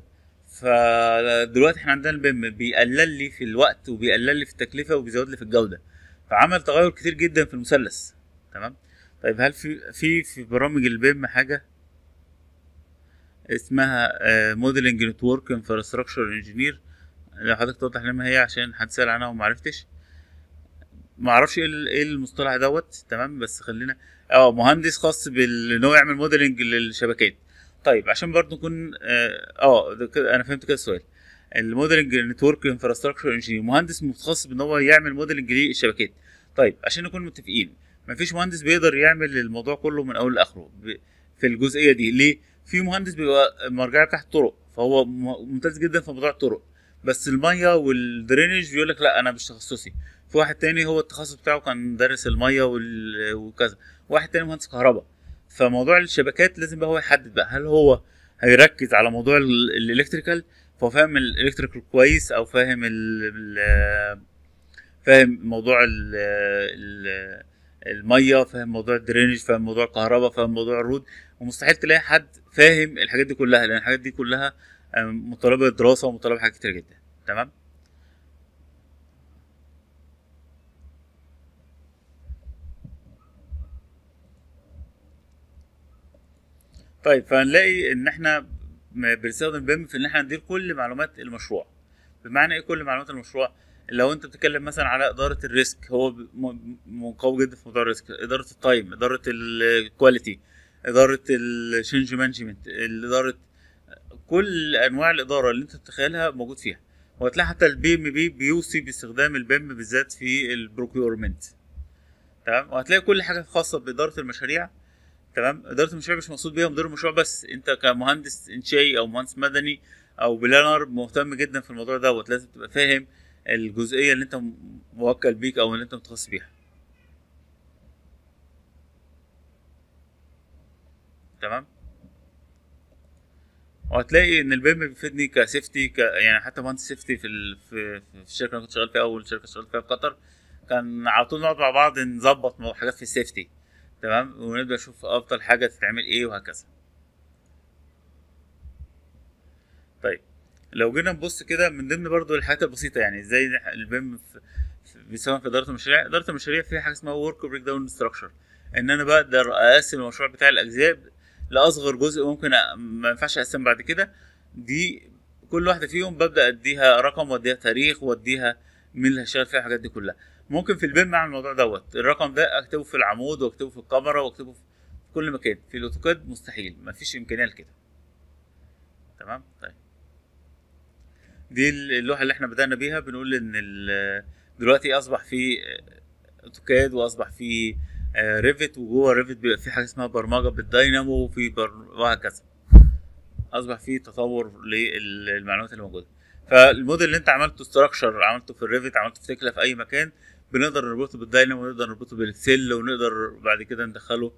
فدلوقتي احنا عندنا البيم بيقلل لي في الوقت وبيقلل لي في التكلفه وبيزود لي في الجوده فعمل تغير كتير جدا في المثلث تمام طيب هل في في في برامج البيم حاجه اسمها موديلنج نتورك انفراستراكشر انجينير لو حضرتك توضح لنا هي عشان حد سال عنها وما عرفتش ما اعرفش ايه ايه المصطلح دوت تمام بس خلينا اه مهندس خاص بان هو يعمل موديلنج للشبكات طيب عشان برضه نكون اه, آه، انا فهمت كده السؤال الموديلنج نتورك انفراستراكشر انجينير مهندس متخصص بان هو يعمل موديلنج للشبكات طيب عشان نكون متفقين مفيش مهندس بيقدر يعمل الموضوع كله من اول لاخره في الجزئيه دي ليه في مهندس بيبقى مرجعه تحت طرق فهو ممتاز جدا في موضوع الطرق بس الميه والدرينج بيقول لك لا انا مش تخصصي في واحد تاني هو التخصص بتاعه كان مدرس الميه وكذا واحد تاني مهندس كهرباء فموضوع الشبكات لازم بقى هو يحدد بقى هل هو هيركز على موضوع الالكتريكال فهو فاهم الالكتريكال كويس او فاهم ال فاهم موضوع ال ال الميه فاهم موضوع الدرينج فاهم موضوع الكهرباء فاهم موضوع الرود ومستحيل تلاقي حد فاهم الحاجات دي كلها لان الحاجات دي كلها متطلبه دراسه ومتطلبه حاجات كتير جدا تمام طيب فهنلاقي ان احنا بنستخدم بيم في ان احنا ندير كل معلومات المشروع بمعنى ايه كل معلومات المشروع لو انت بتتكلم مثلا على اداره الريسك هو قوي جدا في موضوع الريسك اداره التايم اداره الكواليتي اداره الشينج مانجمنت اداره كل انواع الاداره اللي انت تتخيلها موجود فيها وهتلاقي حتى البي ام بي بيوصي باستخدام البيم بالذات في البروكيورمنت تمام وهتلاقي كل حاجه خاصه باداره المشاريع تمام اداره المشاريع مش مقصود بيها مدير المشروع بس انت كمهندس انشائي او مهندس مدني او بلانر مهتم جدا في الموضوع دوت لازم تبقى فاهم الجزئيه اللي انت موكل بيك او اللي انت متخصص بيها تمام وهتلاقي ان البيم بيفيدني كسيفتي ك... يعني حتى مهندس سيفتي في ال... في, في الشركه اللي كنت شغال فيها اول شركه شغال فيها في قطر كان على طول نقعد مع بعض نظبط حاجات في السيفتي تمام ونبدا نشوف افضل حاجه تتعمل ايه وهكذا طيب لو جينا نبص كده من ضمن برضو الحاجات البسيطه يعني زي البيم بيسموها في اداره المشاريع اداره المشاريع فيها حاجه اسمها ورك بريك داون ستراكشر ان انا بقدر اقسم المشروع بتاع الاجزاء لاصغر جزء ممكن ما ينفعش اقسم بعد كده دي كل واحده فيهم ببدا اديها رقم واديها تاريخ واديها مين اللي هيشتغل فيها الحاجات دي كلها ممكن في البيم اعمل الموضوع دوت الرقم ده اكتبه في العمود واكتبه في الكاميرا واكتبه في كل مكان في الاوتوكاد مستحيل مفيش امكانيه لكده تمام طيب دي اللوحه اللي احنا بدانا بيها بنقول ان دلوقتي اصبح في اوتوكاد واصبح في ريفت وجوه ريفت بيبقى في حاجه اسمها برمجه بالداينامو وفي بر... وهكذا اصبح في تطور للمعلومات اللي موجوده فالموديل اللي انت عملته استراكشر عملته في الريفت عملته في تكلا في اي مكان بنقدر نربطه بالداينامو ونقدر نربطه بالسيل ونقدر بعد كده ندخله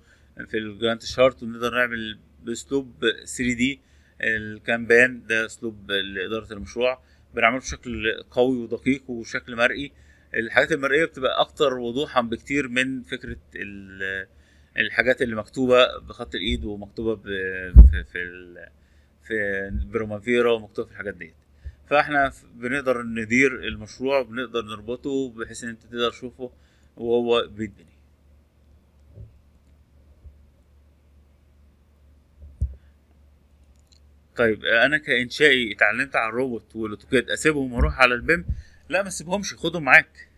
في الجرانت شارت ونقدر نعمل باسلوب 3 دي الكامبان ده اسلوب لاداره المشروع بنعمله بشكل قوي ودقيق وشكل مرئي الحاجات المرئيه بتبقى اكتر وضوحا بكتير من فكره الحاجات اللي مكتوبه بخط الايد ومكتوبه في في في برومافيرا ومكتوبه في الحاجات ديت فاحنا بنقدر ندير المشروع بنقدر نربطه بحيث ان انت تقدر تشوفه وهو بيتبني طيب انا كانشائي اتعلمت على الروبوت والاوتوكاد اسيبهم واروح على البيم لا ما اسيبهمش خدهم معاك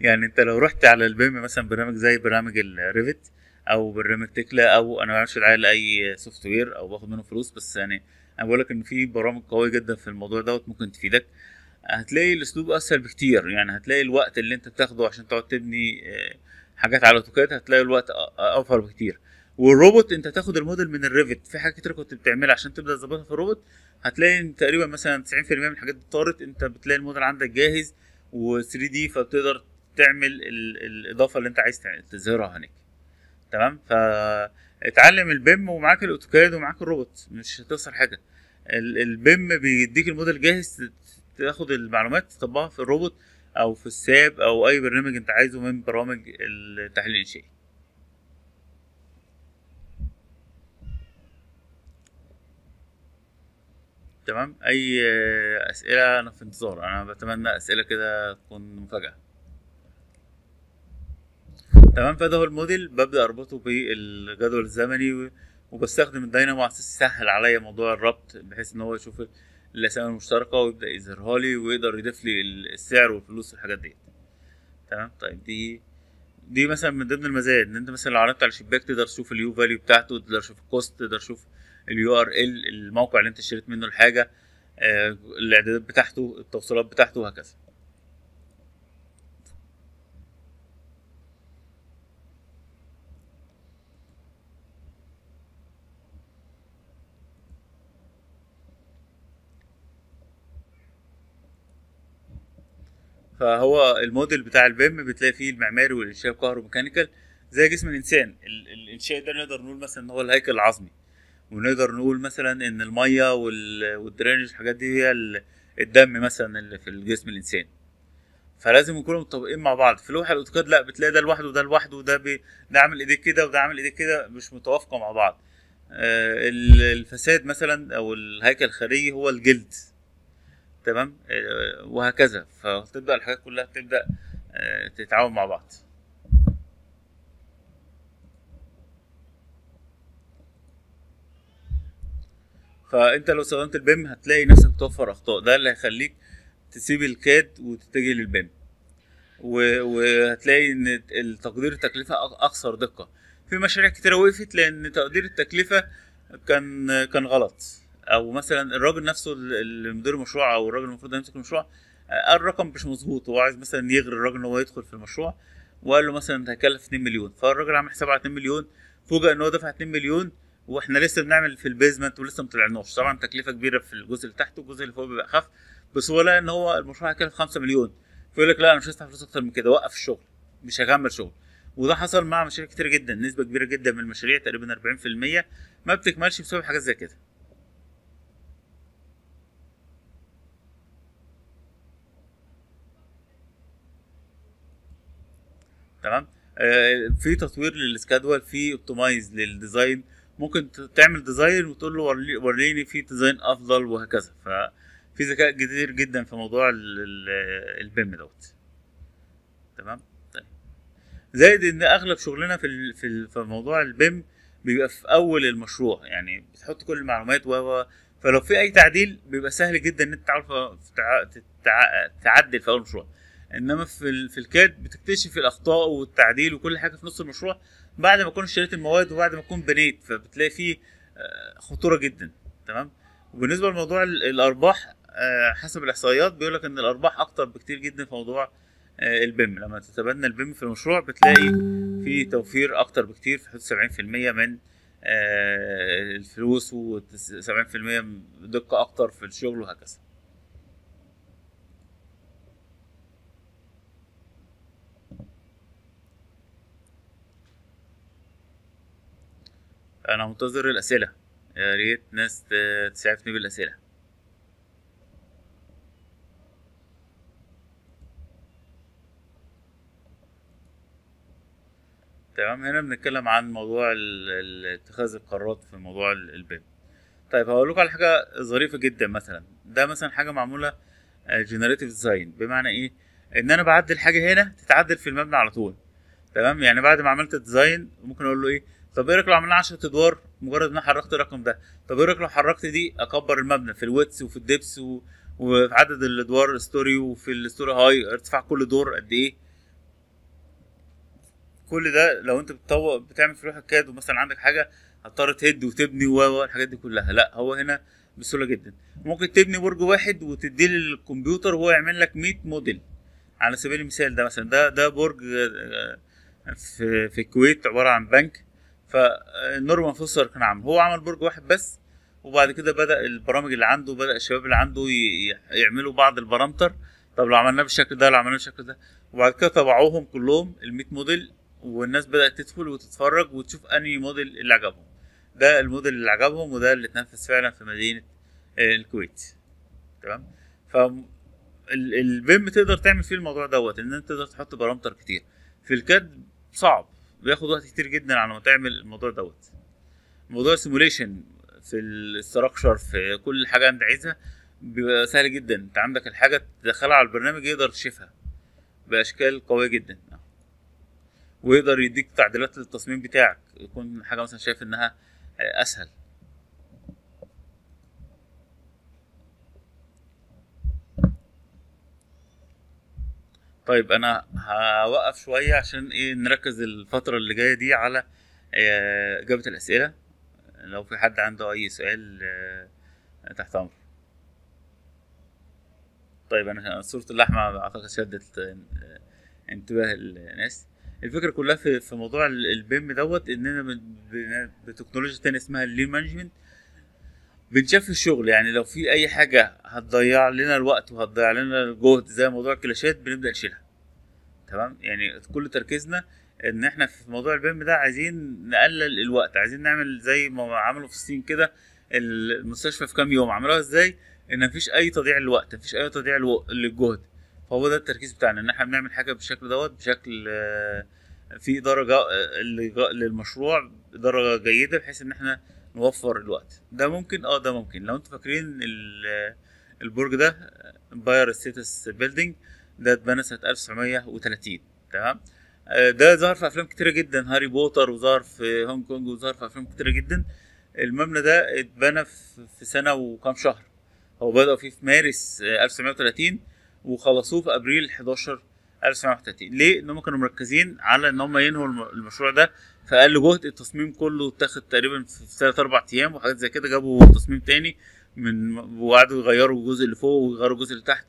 يعني انت لو رحت على البيم مثلا برنامج زي برنامج الريفت او برنامج تكلا او انا ما بعملش دعايه لاي سوفت وير او باخد منه فلوس بس يعني انا بقول لك ان في برامج قويه جدا في الموضوع دوت ممكن تفيدك هتلاقي الاسلوب اسهل بكتير يعني هتلاقي الوقت اللي انت بتاخده عشان تقعد تبني آه، حاجات على اوتوكاد هتلاقي الوقت اوفر بكتير والروبوت انت تاخد الموديل من الريفت في حاجات كتير كنت بتعملها عشان تبدا تظبطها في الروبوت هتلاقي ان تقريبا مثلا 90% من الحاجات دي طارت انت بتلاقي الموديل عندك جاهز و3 دي فبتقدر تعمل الاضافه اللي انت عايز تظهرها هناك تمام ف اتعلم البيم ومعاك الاوتوكاد ومعاك الروبوت مش هتخسر حاجه البيم بيديك الموديل جاهز تاخد المعلومات تطبقها في الروبوت او في الساب او اي برنامج انت عايزه من برامج التحليل الانشائي تمام اي اسئله انا في انتظار انا بتمنى اسئله كده تكون مفاجاه تمام فده هو الموديل ببدا اربطه بالجدول الزمني وبستخدم الداينامو على اساس يسهل عليا موضوع الربط بحيث ان هو يشوف الاسامي المشتركه ويبدا يظهرها لي ويقدر يضيف لي السعر والفلوس والحاجات ديت تمام طيب دي دي مثلا من ضمن المزايا ان انت مثلا لو عرضت على الشباك تقدر تشوف اليو فاليو بتاعته تقدر تشوف الكوست تقدر تشوف اليو ار ال الموقع اللي انت اشتريت منه الحاجه آه، الاعدادات بتاعته التوصيلات بتاعته وهكذا فهو الموديل بتاع البيم بتلاقي فيه المعماري والانشاء الكهروميكانيكال زي جسم الانسان الانشاء ده نقدر نقول مثلا ان هو الهيكل العظمي ونقدر نقول مثلا ان الميه والدرينج الحاجات دي هي الدم مثلا اللي في الجسم الانسان فلازم يكونوا متطابقين مع بعض في لوحه الاوتوكاد لا بتلاقي ده لوحده وده لوحده وده بي... ده عامل ايديه كده وده عامل ايديه كده مش متوافقه مع بعض آه الفساد مثلا او الهيكل الخارجي هو الجلد تمام آه، وهكذا فتبدا الحاجات كلها تبدا آه، تتعاون مع بعض فانت لو استخدمت البيم هتلاقي نفسك بتوفر اخطاء ده اللي هيخليك تسيب الكاد وتتجه للبيم وهتلاقي ان تقدير التكلفه اكثر دقه في مشاريع كتيره وقفت لان تقدير التكلفه كان كان غلط او مثلا الراجل نفسه اللي مدير المشروع او الراجل المفروض يمسك المشروع آه، قال رقم مش مظبوط هو عايز مثلا يغري الراجل ان هو يدخل في المشروع وقال له مثلا هيكلف 2 مليون فالراجل عامل حسابه على 2 مليون فوجئ ان هو دفع 2 مليون واحنا لسه بنعمل في البيزمنت ولسه ما طلعناش طبعا تكلفه كبيره في الجزء اللي تحت والجزء اللي فوق بيبقى اخف بس هو لقى ان هو المشروع هيكلف 5 مليون فيقول لك لا انا مش هدفع فلوس اكتر من كده وقف الشغل مش هكمل شغل وده حصل مع مشاريع كتير جدا نسبه كبيره جدا من المشاريع تقريبا 40% ما بتكملش بسبب حاجات زي كده تمام آه، في تطوير للسكادول في اوبتمايز للديزاين ممكن تعمل ديزاين وتقول له وريني في ديزاين افضل وهكذا ففي ذكاء كتير جدا في موضوع البيم دوت تمام طيب زائد ان اغلب شغلنا في في موضوع البيم بيبقى في اول المشروع يعني بتحط كل المعلومات و فلو في اي تعديل بيبقى سهل جدا ان انت تعرف تعدل في اول المشروع انما في في الكاد بتكتشف الاخطاء والتعديل وكل حاجه في نص المشروع بعد ما اكون اشتريت المواد وبعد ما اكون بنيت فبتلاقي فيه آه، خطوره جدا تمام وبالنسبه لموضوع الارباح آه، حسب الاحصائيات بيقول لك ان الارباح اكتر بكتير جدا في موضوع آه، البيم لما تتبنى البيم في المشروع بتلاقي في توفير اكتر بكتير في حدود 70% من الفلوس و70% دقه اكتر في الشغل وهكذا انا منتظر الاسئله يا ريت ناس تسعفني بالاسئله تمام هنا بنتكلم عن موضوع اتخاذ القرارات في موضوع البيم طيب هقول لكم على حاجه ظريفه جدا مثلا ده مثلا حاجه معموله جنريتيف آه، ديزاين بمعنى ايه ان انا بعدل حاجه هنا تتعدل في المبنى على طول تمام يعني بعد ما عملت الديزاين ممكن اقول له ايه طب ايه رايك لو عملنا 10 ادوار مجرد ان انا حركت الرقم ده طب ايه رايك لو حركت دي اكبر المبنى في الويتس وفي الدبس و... وفي عدد الادوار ستوري وفي الستوري هاي ارتفاع كل دور قد ايه كل ده لو انت بتطوق بتعمل في لوحه كاد ومثلا عندك حاجه هتضطر تهد وتبني والحاجات دي كلها لا هو هنا بسهوله جدا ممكن تبني برج واحد وتديه للكمبيوتر وهو يعمل لك 100 موديل على سبيل المثال ده مثلا ده ده برج آه، في في الكويت عباره عن بنك فنورمان فوستر كان عامل هو عمل برج واحد بس وبعد كده بدا البرامج اللي عنده بدا الشباب اللي عنده يعملوا بعض البرامتر طب لو عملناه بالشكل ده لو عملناه بالشكل ده وبعد كده تبعوهم كلهم ال موديل والناس بدات تدخل وتتفرج وتشوف انهي موديل اللي عجبهم ده الموديل اللي عجبهم وده اللي اتنفذ فعلا في مدينه آه، الكويت تمام ف البيم تقدر تعمل فيه الموضوع دوت ان انت تقدر تحط بارامتر كتير في الكاد صعب بياخد وقت كتير جدا على ما تعمل الموضوع دوت موضوع السيموليشن في الاستراكشر في كل حاجه انت عايزها بيبقى سهل جدا انت عندك الحاجه تدخلها على البرنامج يقدر تشيفها باشكال قويه جدا ويقدر يديك تعديلات للتصميم بتاعك يكون حاجه مثلا شايف انها اسهل طيب انا هوقف شويه عشان ايه نركز الفتره اللي جايه دي على آه، اجابه الاسئله لو في حد عنده اي سؤال آه، تحت امر طيب انا صوره اللحمه اعتقد شدت آه، انتباه الناس الفكره كلها في في موضوع البيم دوت اننا بتكنولوجيا تانية اسمها اللي مانجمنت بنشاف الشغل يعني لو في اي حاجه هتضيع لنا الوقت وهتضيع لنا الجهد زي موضوع الكلاشات بنبدا نشيلها تمام يعني كل تركيزنا ان احنا في موضوع البيم ده عايزين نقلل الوقت عايزين نعمل زي ما عملوا في الصين كده المستشفى في كام يوم عملوها ازاي ان مفيش اي تضييع للوقت مفيش اي تضييع للجهد فهو ده التركيز بتاعنا ان احنا بنعمل حاجه بالشكل دوت بشكل آه، في درجه للمشروع درجه جيده بحيث ان احنا نوفر الوقت ده ممكن اه ده ممكن لو انتوا فاكرين البرج ده باير ستيتس بيلدينج ده اتبنى سنه 1930 تمام آه، ده ظهر في افلام كتيره جدا هاري بوتر وظهر في هونج كونج وظهر في افلام كتيره جدا المبنى ده اتبنى في سنه وكام شهر هو بدأوا فيه في مارس 1930 آه، وخلصوه في ابريل 11 1931 ليه؟ ان هم كانوا مركزين على ان هم ينهوا المشروع ده في اقل جهد التصميم كله اتاخد تقريبا في ثلاث اربع ايام وحاجات زي كده جابوا تصميم تاني من وقعدوا يغيروا الجزء اللي فوق ويغيروا الجزء اللي تحت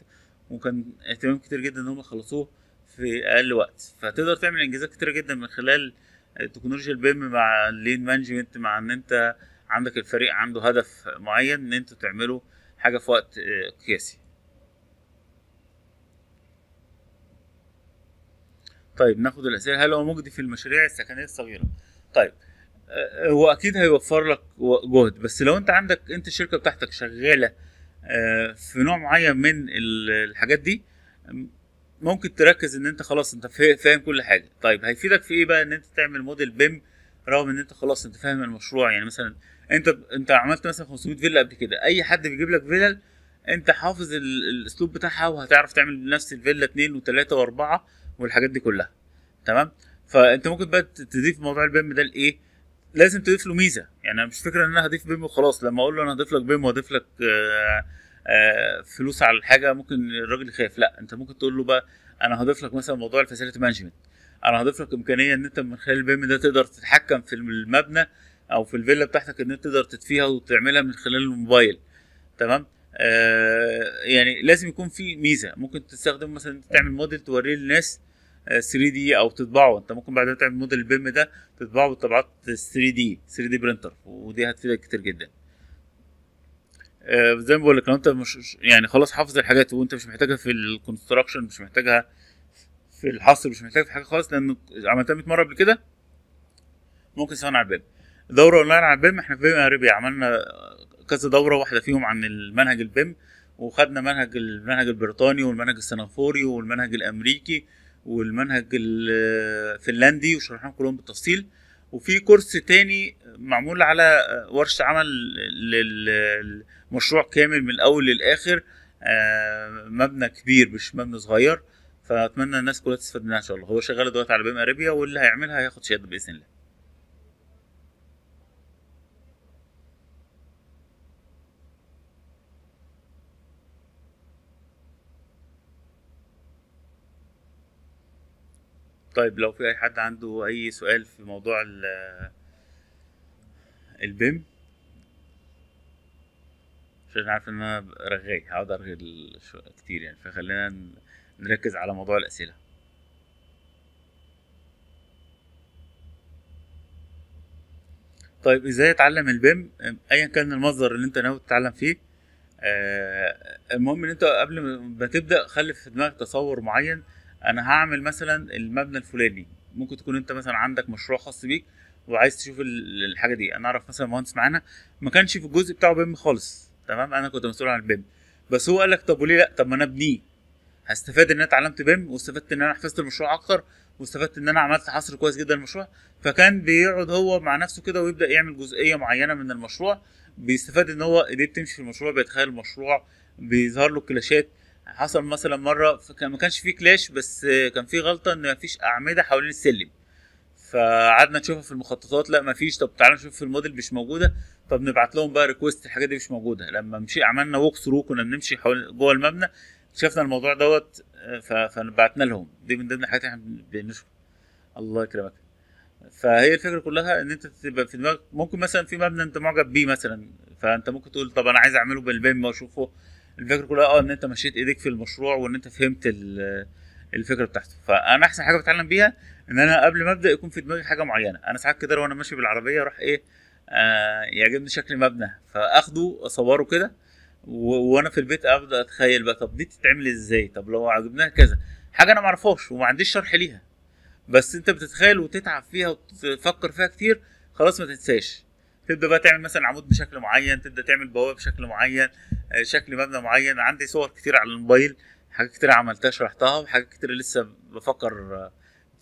وكان اهتمام كتير جدا ان هم خلصوه في اقل وقت فتقدر تعمل انجازات كتيره جدا من خلال تكنولوجيا البيم مع اللين مانجمنت مع ان انت عندك الفريق عنده هدف معين ان انت تعمله حاجه في وقت آه، قياسي طيب ناخد الاسئله هل هو مجدي في المشاريع السكنيه الصغيره طيب آه، آه، هو اكيد هيوفر لك جهد بس لو انت عندك انت الشركه بتاعتك شغاله آه، في نوع معين من الحاجات دي ممكن تركز ان انت خلاص انت فاهم كل حاجه طيب هيفيدك في ايه بقى ان انت تعمل موديل بيم رغم ان انت خلاص انت فاهم المشروع يعني مثلا انت انت عملت مثلا 500 فيلا قبل كده اي حد بيجيب لك فيلل انت حافظ الاسلوب بتاعها وهتعرف تعمل نفس الفيلا اتنين وتلاته واربعه والحاجات دي كلها تمام فانت ممكن بقى تضيف موضوع البيم ده لايه لازم تضيف له ميزه يعني انا مش فكره ان انا هضيف بيم وخلاص لما اقول له انا هضيف لك بيم وهضيف لك آآ آه، آآ آه، فلوس على الحاجه ممكن الراجل يخاف لا انت ممكن تقول له بقى انا هضيف لك مثلا موضوع الفاسيلتي مانجمنت انا هضيف لك امكانيه ان انت من خلال البيم ده تقدر تتحكم في المبنى او في الفيلا بتاعتك ان انت تقدر تدفيها وتعملها من خلال الموبايل تمام آه يعني لازم يكون في ميزه ممكن تستخدم مثلا تعمل موديل توريه للناس 3 دي او تطبعه انت ممكن بعد ما تعمل موديل البيم ده تطبعه بالطبعات 3 دي 3 دي برينتر ودي هتفيدك كتير جدا آه، زي ما بقول لك لو انت مش يعني خلاص حافظ الحاجات وانت مش محتاجها في الكونستراكشن مش محتاجها في الحصر مش محتاجها في حاجه خالص لان عملتها 100 مره قبل كده ممكن تسويها على البيم دوره اونلاين على البيم احنا في بيم اريبيا عملنا كذا دوره واحده فيهم عن المنهج البيم وخدنا منهج المنهج البريطاني والمنهج السنغافوري والمنهج الامريكي والمنهج الفنلندي وشرحناهم كلهم بالتفصيل وفي كورس تاني معمول على ورشة عمل للمشروع كامل من الأول للآخر آه، مبنى كبير مش مبنى صغير فأتمنى الناس كلها تستفاد منها إن شاء الله هو شغال دلوقتي على بيم أريبيا واللي هيعملها هياخد شهادة بإذن الله طيب لو في اي حد عنده اي سؤال في موضوع ال البيم عشان عارف ان انا رغاي هقعد ارغي كتير يعني فخلينا نركز على موضوع الاسئله طيب ازاي اتعلم البيم ايا كان المصدر اللي انت ناوي تتعلم فيه آه المهم ان انت قبل ما تبدا خلي في دماغك تصور معين انا هعمل مثلا المبنى الفلاني ممكن تكون انت مثلا عندك مشروع خاص بيك وعايز تشوف الحاجه دي انا اعرف مثلا مهندس معانا ما كانش في الجزء بتاعه بيم خالص تمام انا كنت مسؤول عن البيم بس هو قال لك طب وليه لا طب ما انا ابنيه هستفاد ان انا اتعلمت بيم واستفدت ان انا حفظت المشروع اكتر واستفدت ان انا عملت حصر كويس جدا للمشروع فكان بيقعد هو مع نفسه كده ويبدا يعمل جزئيه معينه من المشروع بيستفاد ان هو ايديه بتمشي في المشروع بيتخيل المشروع بيظهر له الكلاشات حصل مثلا مره ما كانش فيه كلاش بس كان فيه غلطه ان مفيش اعمده حوالين السلم فقعدنا نشوفها في المخططات لا مفيش طب تعالوا نشوف في الموديل مش موجوده فبنبعت لهم بقى ريكوست الحاجات دي مش موجوده لما مشي عملنا ووك ثرو كنا بنمشي حول جوه المبنى شفنا الموضوع دوت فبعتنا لهم دي من ضمن الحاجات احنا بنشوف الله يكرمك فهي الفكره كلها ان انت تبقى في دماغك ممكن مثلا في مبنى انت معجب بيه مثلا فانت ممكن تقول طب انا عايز اعمله بالبيم واشوفه الفكره كلها اه ان انت مشيت ايديك في المشروع وان انت فهمت الفكره بتاعته فانا احسن حاجه بتعلم بيها ان انا قبل ما ابدا يكون في دماغي حاجه معينه انا ساعات كده وانا ماشي بالعربيه اروح ايه آه يعجبني شكل مبنى فاخده اصوره كده وانا في البيت ابدا اتخيل بقى طب دي تتعمل ازاي طب لو عجبناها كذا حاجه انا ما اعرفهاش وما عنديش شرح ليها بس انت بتتخيل وتتعب فيها وتفكر فيها كتير خلاص ما تنساش تبدا بقى تعمل مثلا عمود بشكل معين تبدا تعمل بوابه بشكل معين آه، شكل مبنى معين عندي صور كتير على الموبايل حاجات كتير عملتها شرحتها وحاجات كتير لسه بفكر آه،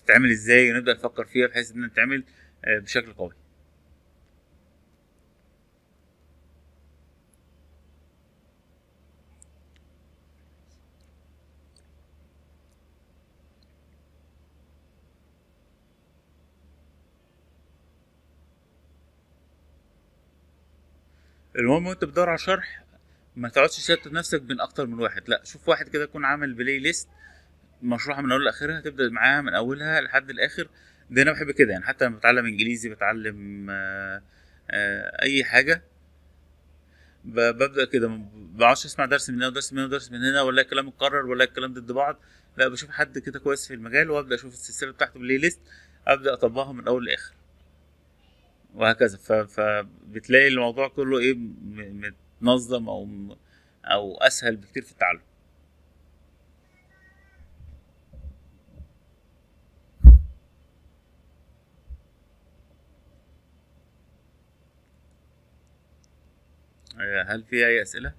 تتعمل ازاي ونبدا نفكر فيها بحيث انها تتعمل آه، بشكل قوي المهم وانت بتدور على شرح ما تقعدش تشتت نفسك بين اكتر من واحد لا شوف واحد كده يكون عامل بلاي ليست مشروحه من اول لاخرها تبدا معاها من اولها لحد الاخر ده انا بحب كده يعني حتى لما بتعلم انجليزي بتعلم آه، آه، اي حاجه ببدا كده ما بقعدش اسمع درس من هنا ودرس من هنا ودرس من هنا ولا الكلام متكرر ولا الكلام ضد بعض لا بشوف حد كده كويس في المجال وابدا اشوف السلسله بتاعته بلاي ليست ابدا اطبقها من اول لاخر وهكذا فبتلاقي الموضوع كله ايه متنظم او او اسهل بكتير في التعلم آه، هل في اي اسئله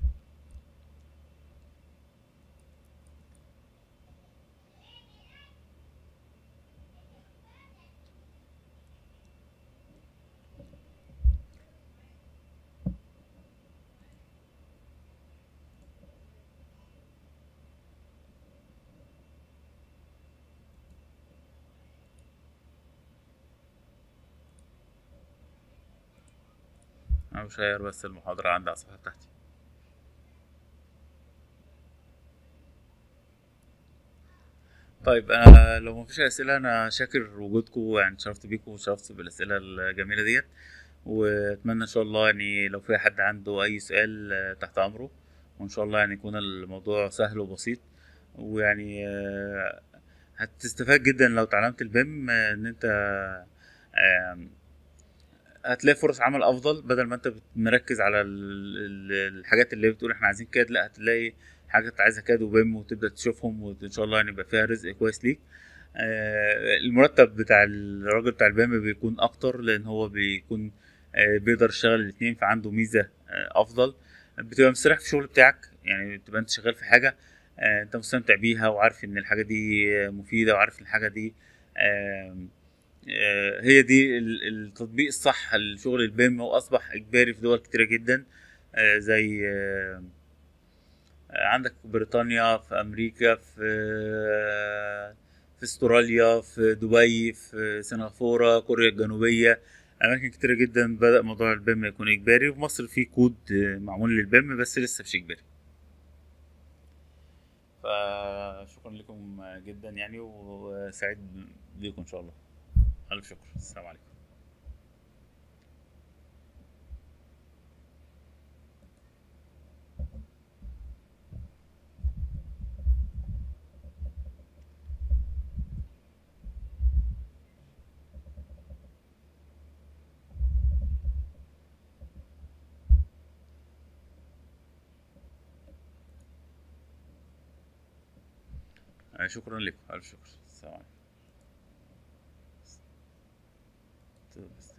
مشير بس المحاضرة عندي على الصفحة بتاعتي طيب انا لو مفيش اسئله انا شاكر وجودكم يعني شرفت بيكم وشرفت بالاسئله الجميله ديت واتمنى ان شاء الله يعني لو في حد عنده اي سؤال تحت امره وان شاء الله يعني يكون الموضوع سهل وبسيط ويعني آه، هتستفاد جدا لو اتعلمت البيم آه، ان انت هتلاقي فرص عمل افضل بدل ما انت مركز على الحاجات اللي بتقول احنا عايزين كاد لا هتلاقي حاجات عايزها كاد وبيم وتبدا تشوفهم وان شاء الله يعني يبقى فيها رزق كويس ليك آه، المرتب بتاع الراجل بتاع البام بيكون اكتر لان هو بيكون آه، بيقدر يشتغل الاثنين فعنده ميزه آه، افضل بتبقى مستريح في الشغل بتاعك يعني بتبقى انت شغال في حاجه انت مستمتع بيها وعارف ان الحاجه دي مفيده وعارف ان الحاجه دي آه، هي دي التطبيق الصح لشغل البيم واصبح اجباري في دول كتيره جدا آه، زي آه، عندك في بريطانيا في امريكا في في استراليا في دبي في سنغافوره كوريا الجنوبيه اماكن كتيره جدا بدا موضوع البيم يكون اجباري في مصر في كود معمول للبيم بس لسه مش اجباري فشكرا لكم جدا يعني وسعيد بيكم ان شاء الله الف شكر السلام عليكم شكرا لكم الف شكر السلام عليكم ちょっと捨